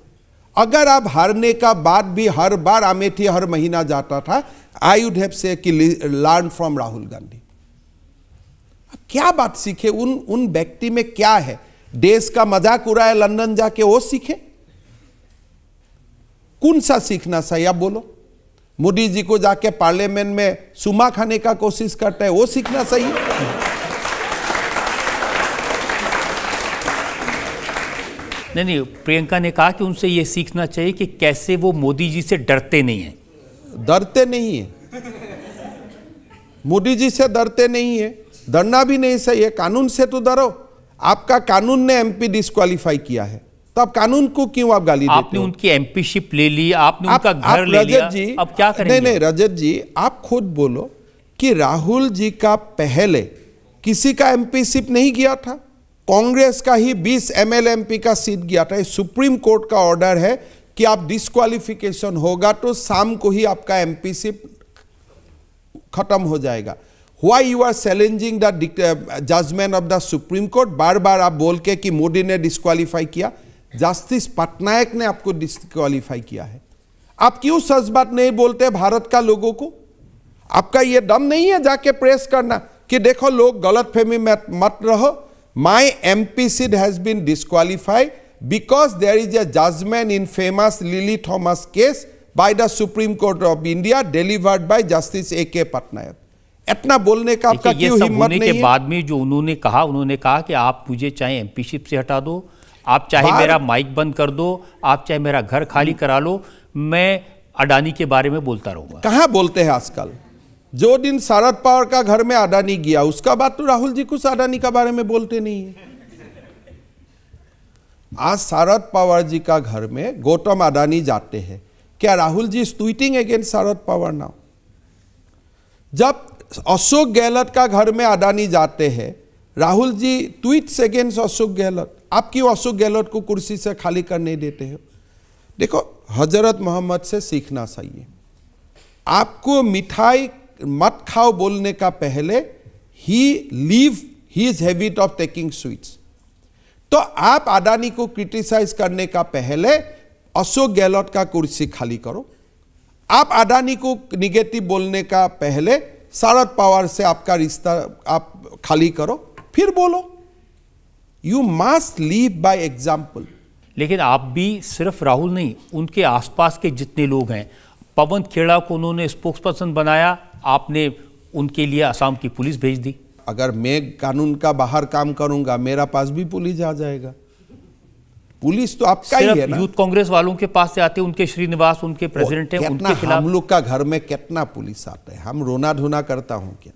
C: अगर आप हारने का बाद भी हर बार अमेठी हर महीना जाता था आई वुड हैव से कि लर्न फ्रॉम राहुल गांधी क्या बात सीखे उन उन व्यक्ति में क्या है देश का मजाक उड़ाए लंदन जाके वो सीखे कौन सा सीखना सही आप बोलो मोदी जी को जाके पार्लियामेंट में सुमा खाने का कोशिश करते हैं वो सीखना सही
B: नहीं नहीं प्रियंका ने कहा कि उनसे ये सीखना चाहिए कि कैसे वो मोदी जी से डरते नहीं हैं
C: डरते नहीं है मोदी जी से डरते नहीं है डरना भी नहीं सही है कानून से तो डरो आपका कानून ने एमपी डिस्क्वालीफाई किया है तो आप कानून को क्यों आप गाली आपने देते उनकी
B: एमपीशिप ले ली आपने आप, उनका घर आप ले लिया जी अब क्या करेंगे नहीं नहीं
C: रजत जी आप खुद बोलो कि राहुल जी का पहले किसी का एमपीशिप नहीं गया था कांग्रेस का ही 20 एम एल का सीट गया था सुप्रीम कोर्ट का ऑर्डर है कि आप डिस्कालिफिकेशन होगा तो शाम को ही आपका एमपीशिप खत्म हो जाएगा why you are challenging the uh, judgment of the supreme court बार बार आप बोल के कि मोदी ने डिस्कालीफाई किया जस्टिस पटनायक ने आपको डिस्कालीफाई किया है आप क्यों सच बात नहीं बोलते भारत का लोगों को आपका यह दम नहीं है जाके प्रेस करना कि देखो लोग गलत फहमी में मत रहो my M P seat has been disqualified because there is a judgement in famous Lily Thomas case by the supreme court of India delivered by justice A K Patnaik इतना बोलने का आपका क्यों हिम्मत नहीं के बाद
B: में जो उन्होंने कहा उन्होंने कहा कि आप मुझे चाहे एमपीशिप से हटा दो आप चाहे मेरा माइक बंद कर दो आप चाहे मेरा घर खाली करा लो मैं अडानी के बारे में बोलता
C: रहूंगा कहाँ बोलते हैं आजकल जो दिन शारद पवार का घर में अडानी गया उसका बात तो राहुल जी कुछ अडानी का बारे में बोलते नहीं है आज शारद पवार जी का घर में गौतम अडानी जाते हैं क्या Rahul ji is tweeting against Sharad Pawar now जब अशोक गहलोत का घर में अडानी जाते हैं राहुल जी ट्वीट्स अगेंस्ट अशोक गहलोत आप क्यों अशोक गहलोत को कुर्सी से खाली करने देते हो देखो हजरत मोहम्मद से सीखना चाहिए आपको मिठाई मत खाओ बोलने का पहले ही leave his habit of taking sweets तो आप अडानी को क्रिटिसाइज करने का पहले अशोक गहलोत का कुर्सी खाली करो आप अडानी को निगेटिव बोलने का पहले शरद पवार से आपका रिश्ता आप खाली करो फिर बोलो you must leave by example
B: लेकिन आप भी सिर्फ राहुल नहीं उनके आसपास के जितने लोग हैं पवन खेड़ा को उन्होंने स्पोक्स पर्सन बनाया आपने उनके लिए असम की पुलिस भेज दी अगर मैं
C: कानून का बाहर काम करूंगा मेरा पास भी पुलिस आ जाएगा पुलिस तो आपका ही है ना यूथ
B: कांग्रेस वालों के पास से आते उनके श्रीनिवास उनके प्रेसिडेंट हैं उनके खिलाफ हम
C: लोग का घर में कितना पुलिस आता है हम रोना धोना करता हूं क्या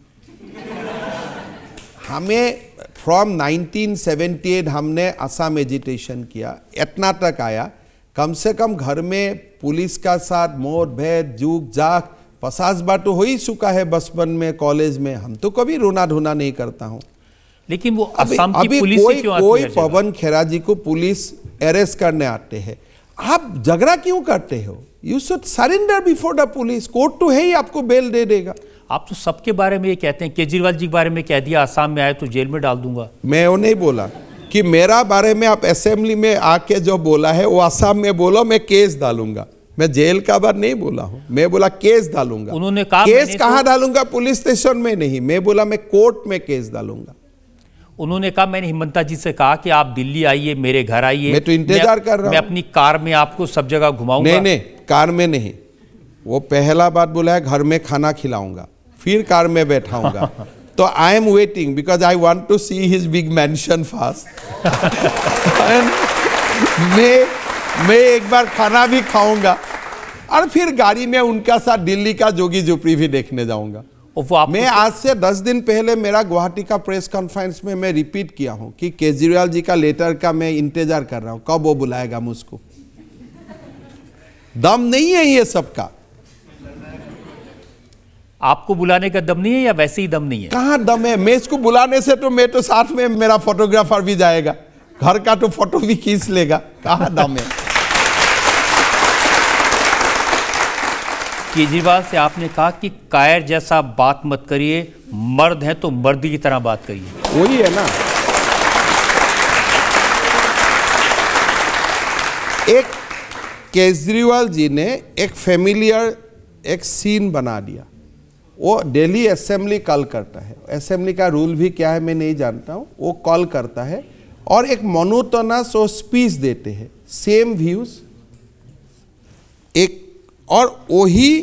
C: हमें फ्रॉम 1978 हमने असम एजिटेशन किया इतना तक आया कम से कम घर में पुलिस का साथ मोर भेद जूक जाक पसास बाटू हो ही चुका है बचपन में कॉलेज में हम तो कभी रोना धोना नहीं करता हूँ लेकिन वो असम की पुलिस कोई, क्यों कोई पवन खेरा जी को पुलिस अरेस्ट करने आते हैं आप झगड़ा क्यों करते हो you should surrender before the police court तो है ही आपको बेल दे देगा
B: आप तो सबके बारे में ये कहते हैं केजरीवाल जी के बारे में कह दिया आसाम में आए तो जेल में डाल दूंगा
C: मैं वो नहीं बोला कि मेरा बारे में आप असेंबली में आके जो बोला है वो आसाम में बोलो मैं केस डालूंगा मैं जेल का बार नहीं बोला हूँ मैं बोला केस डालूंगा उन्होंने कहा केस कहाँ तो- डालूंगा पुलिस स्टेशन में नहीं मैं बोला मैं कोर्ट में केस डालूंगा
B: उन्होंने कहा मैंने हिमंता जी से कहा कि आप दिल्ली आइए मेरे घर आइए मैं तो इंतजार कर रहा हूँ मैं अपनी कार में आपको सब जगह घुमाऊंगा नहीं नहीं
C: कार में नहीं वो पहला बात बोला है घर में खाना खिलाऊंगा फिर कार में बैठाऊंगा [laughs] तो I am waiting because I want to see his big mansion fast मैं मैं एक बार खाना भी खाऊंगा और फिर गाड़ी में उनका साथ दिल्ली का जोगी झोपड़ी भी देखने जाऊंगा मैं आज से दस दिन पहले मेरा गुवाहाटी का प्रेस कॉन्फ्रेंस में मैं रिपीट किया हूं कि केजरीवाल जी का लेटर का मैं इंतजार कर रहा हूं कब वो बुलाएगा मुझको दम नहीं है ये सबका आपको बुलाने का दम नहीं है या वैसे ही दम नहीं है कहाँ दम है मैं इसको बुलाने से तो मैं तो साथ में मेरा फोटोग्राफर भी जाएगा घर का तो फोटो भी खींच लेगा कहाँ दम है
B: केजरीवाल से आपने कहा कि कायर जैसा बात मत करिए मर्द है तो मर्द की तरह बात
C: करिए वही है ना एक केजरीवाल जी ने एक फेमिलियर एक सीन बना दिया वो डेली असेंबली कॉल करता है असेंबली का रूल भी क्या है मैं नहीं जानता हूँ वो कॉल करता है और एक मोनोटोनस वो स्पीच देते हैं सेम व्यूज एक और वही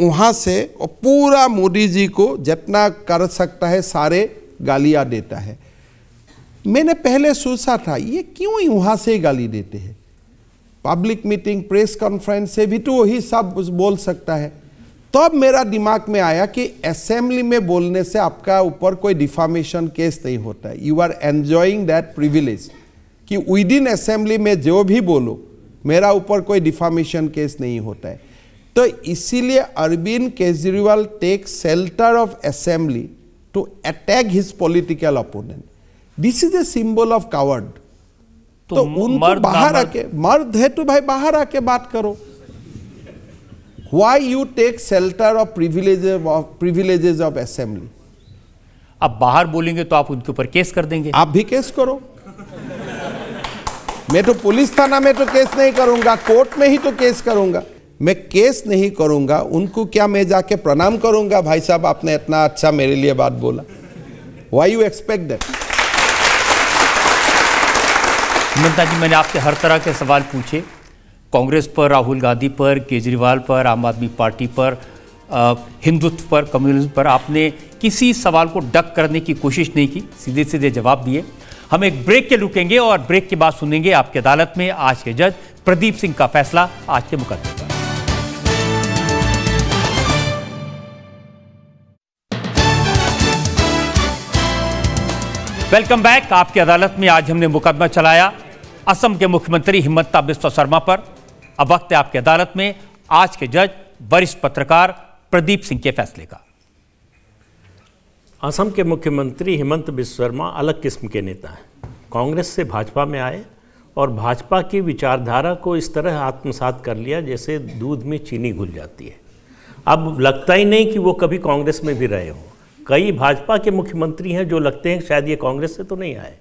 C: वहाँ से वो पूरा मोदी जी को जितना कर सकता है सारे गालियाँ देता है मैंने पहले सोचा था ये क्यों ही वहाँ से गाली देते हैं पब्लिक मीटिंग प्रेस कॉन्फ्रेंस से भी तो वही सब बोल सकता है तब तो मेरा दिमाग में आया कि असेंबली में बोलने से आपका ऊपर कोई डिफामेशन केस नहीं होता you are enjoying that privilege कि विद इन असेंबली में जो भी बोलो मेरा ऊपर कोई डिफामेशन केस नहीं होता है तो इसीलिए Arvind Kejriwal take shelter of assembly to attack his political opponent this is a symbol of coward तो, तो उनको बाहर आके मर्द है तो भाई बाहर आके बात करो why you take shelter of privileges of privileges of assembly आप बाहर बोलेंगे तो आप उनके ऊपर केस कर देंगे आप भी केस करो मैं तो पुलिस थाना में तो केस नहीं करूंगा कोर्ट में ही तो केस करूंगा मैं केस नहीं करूंगा उनको क्या मैं जाके प्रणाम करूंगा भाई साहब आपने इतना अच्छा मेरे लिए बात बोला why you expect that Mamata ji मैंने
B: आपसे हर तरह के सवाल पूछे कांग्रेस पर राहुल गांधी पर केजरीवाल पर आम आदमी पार्टी पर हिंदुत्व पर कम्युनिज्म पर आपने किसी सवाल को डक करने की कोशिश नहीं की सीधे सीधे जवाब दिए हम एक ब्रेक के रुकेंगे और ब्रेक के बाद सुनेंगे आपकी अदालत में आज के जज प्रदीप सिंह का फैसला आज के मुकदमे पर वेलकम बैक आपकी अदालत में आज हमने मुकदमा चलाया असम के मुख्यमंत्री हिम्मत बिस्व शर्मा पर अब वक्त है आपकी अदालत में आज के जज वरिष्ठ पत्रकार प्रदीप सिंह के फैसले का असम के
D: मुख्यमंत्री हेमंत बिश्व शर्मा अलग किस्म के नेता हैं कांग्रेस से भाजपा में आए और भाजपा की विचारधारा को इस तरह आत्मसात कर लिया जैसे दूध में चीनी घुल जाती है अब लगता ही नहीं कि वो कभी कांग्रेस में भी रहे हों कई भाजपा के मुख्यमंत्री हैं जो लगते हैं शायद ये कांग्रेस से तो नहीं आए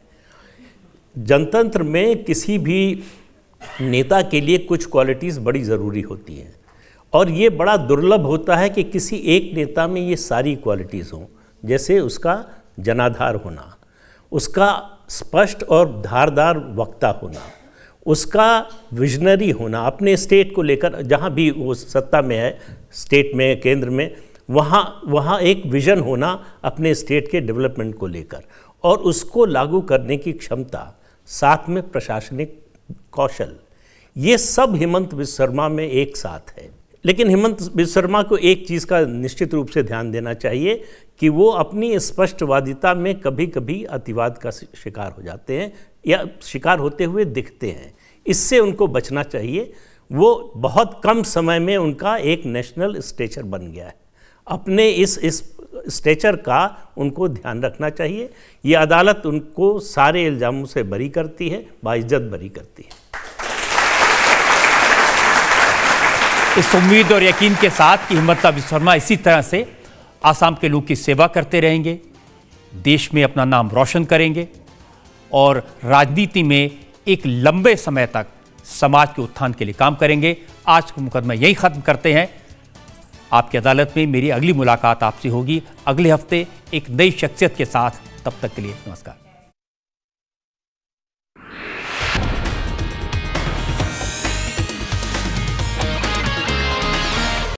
D: जनतंत्र में किसी भी नेता के लिए कुछ क्वालिटीज़ बड़ी ज़रूरी होती हैं और ये बड़ा दुर्लभ होता है कि किसी एक नेता में ये सारी क्वालिटीज़ हों जैसे उसका जनाधार होना उसका स्पष्ट और धारदार वक्ता होना उसका विजनरी होना अपने स्टेट को लेकर जहाँ भी वो सत्ता में है स्टेट में केंद्र में वहाँ वहाँ एक विजन होना अपने स्टेट के डेवलपमेंट को लेकर और उसको लागू करने की क्षमता साथ में प्रशासनिक कौशल ये सब हेमंत विश्वर्मा शर्मा में एक साथ है लेकिन हेमंत विश्वर्मा शर्मा को एक चीज़ का निश्चित रूप से ध्यान देना चाहिए कि वो अपनी स्पष्टवादिता में कभी कभी अतिवाद का शिकार हो जाते हैं या शिकार होते हुए दिखते हैं इससे उनको बचना चाहिए वो बहुत कम समय में उनका एक नेशनल स्टेचर बन गया है अपने इस इस स्टेचर का उनको ध्यान रखना चाहिए ये अदालत उनको सारे इल्ज़ामों से बरी करती है बाइज्जत बरी करती है
B: इस उम्मीद और यकीन के साथ कि हिम्मता विश्वकर्मा इसी तरह से आसाम के लोग की सेवा करते रहेंगे देश में अपना नाम रोशन करेंगे और राजनीति में एक लंबे समय तक समाज के उत्थान के लिए काम करेंगे आज का मुकदमा यही ख़त्म करते हैं आपकी अदालत में मेरी अगली मुलाकात आपसे होगी अगले हफ्ते एक नई शख्सियत के साथ तब तक के लिए नमस्कार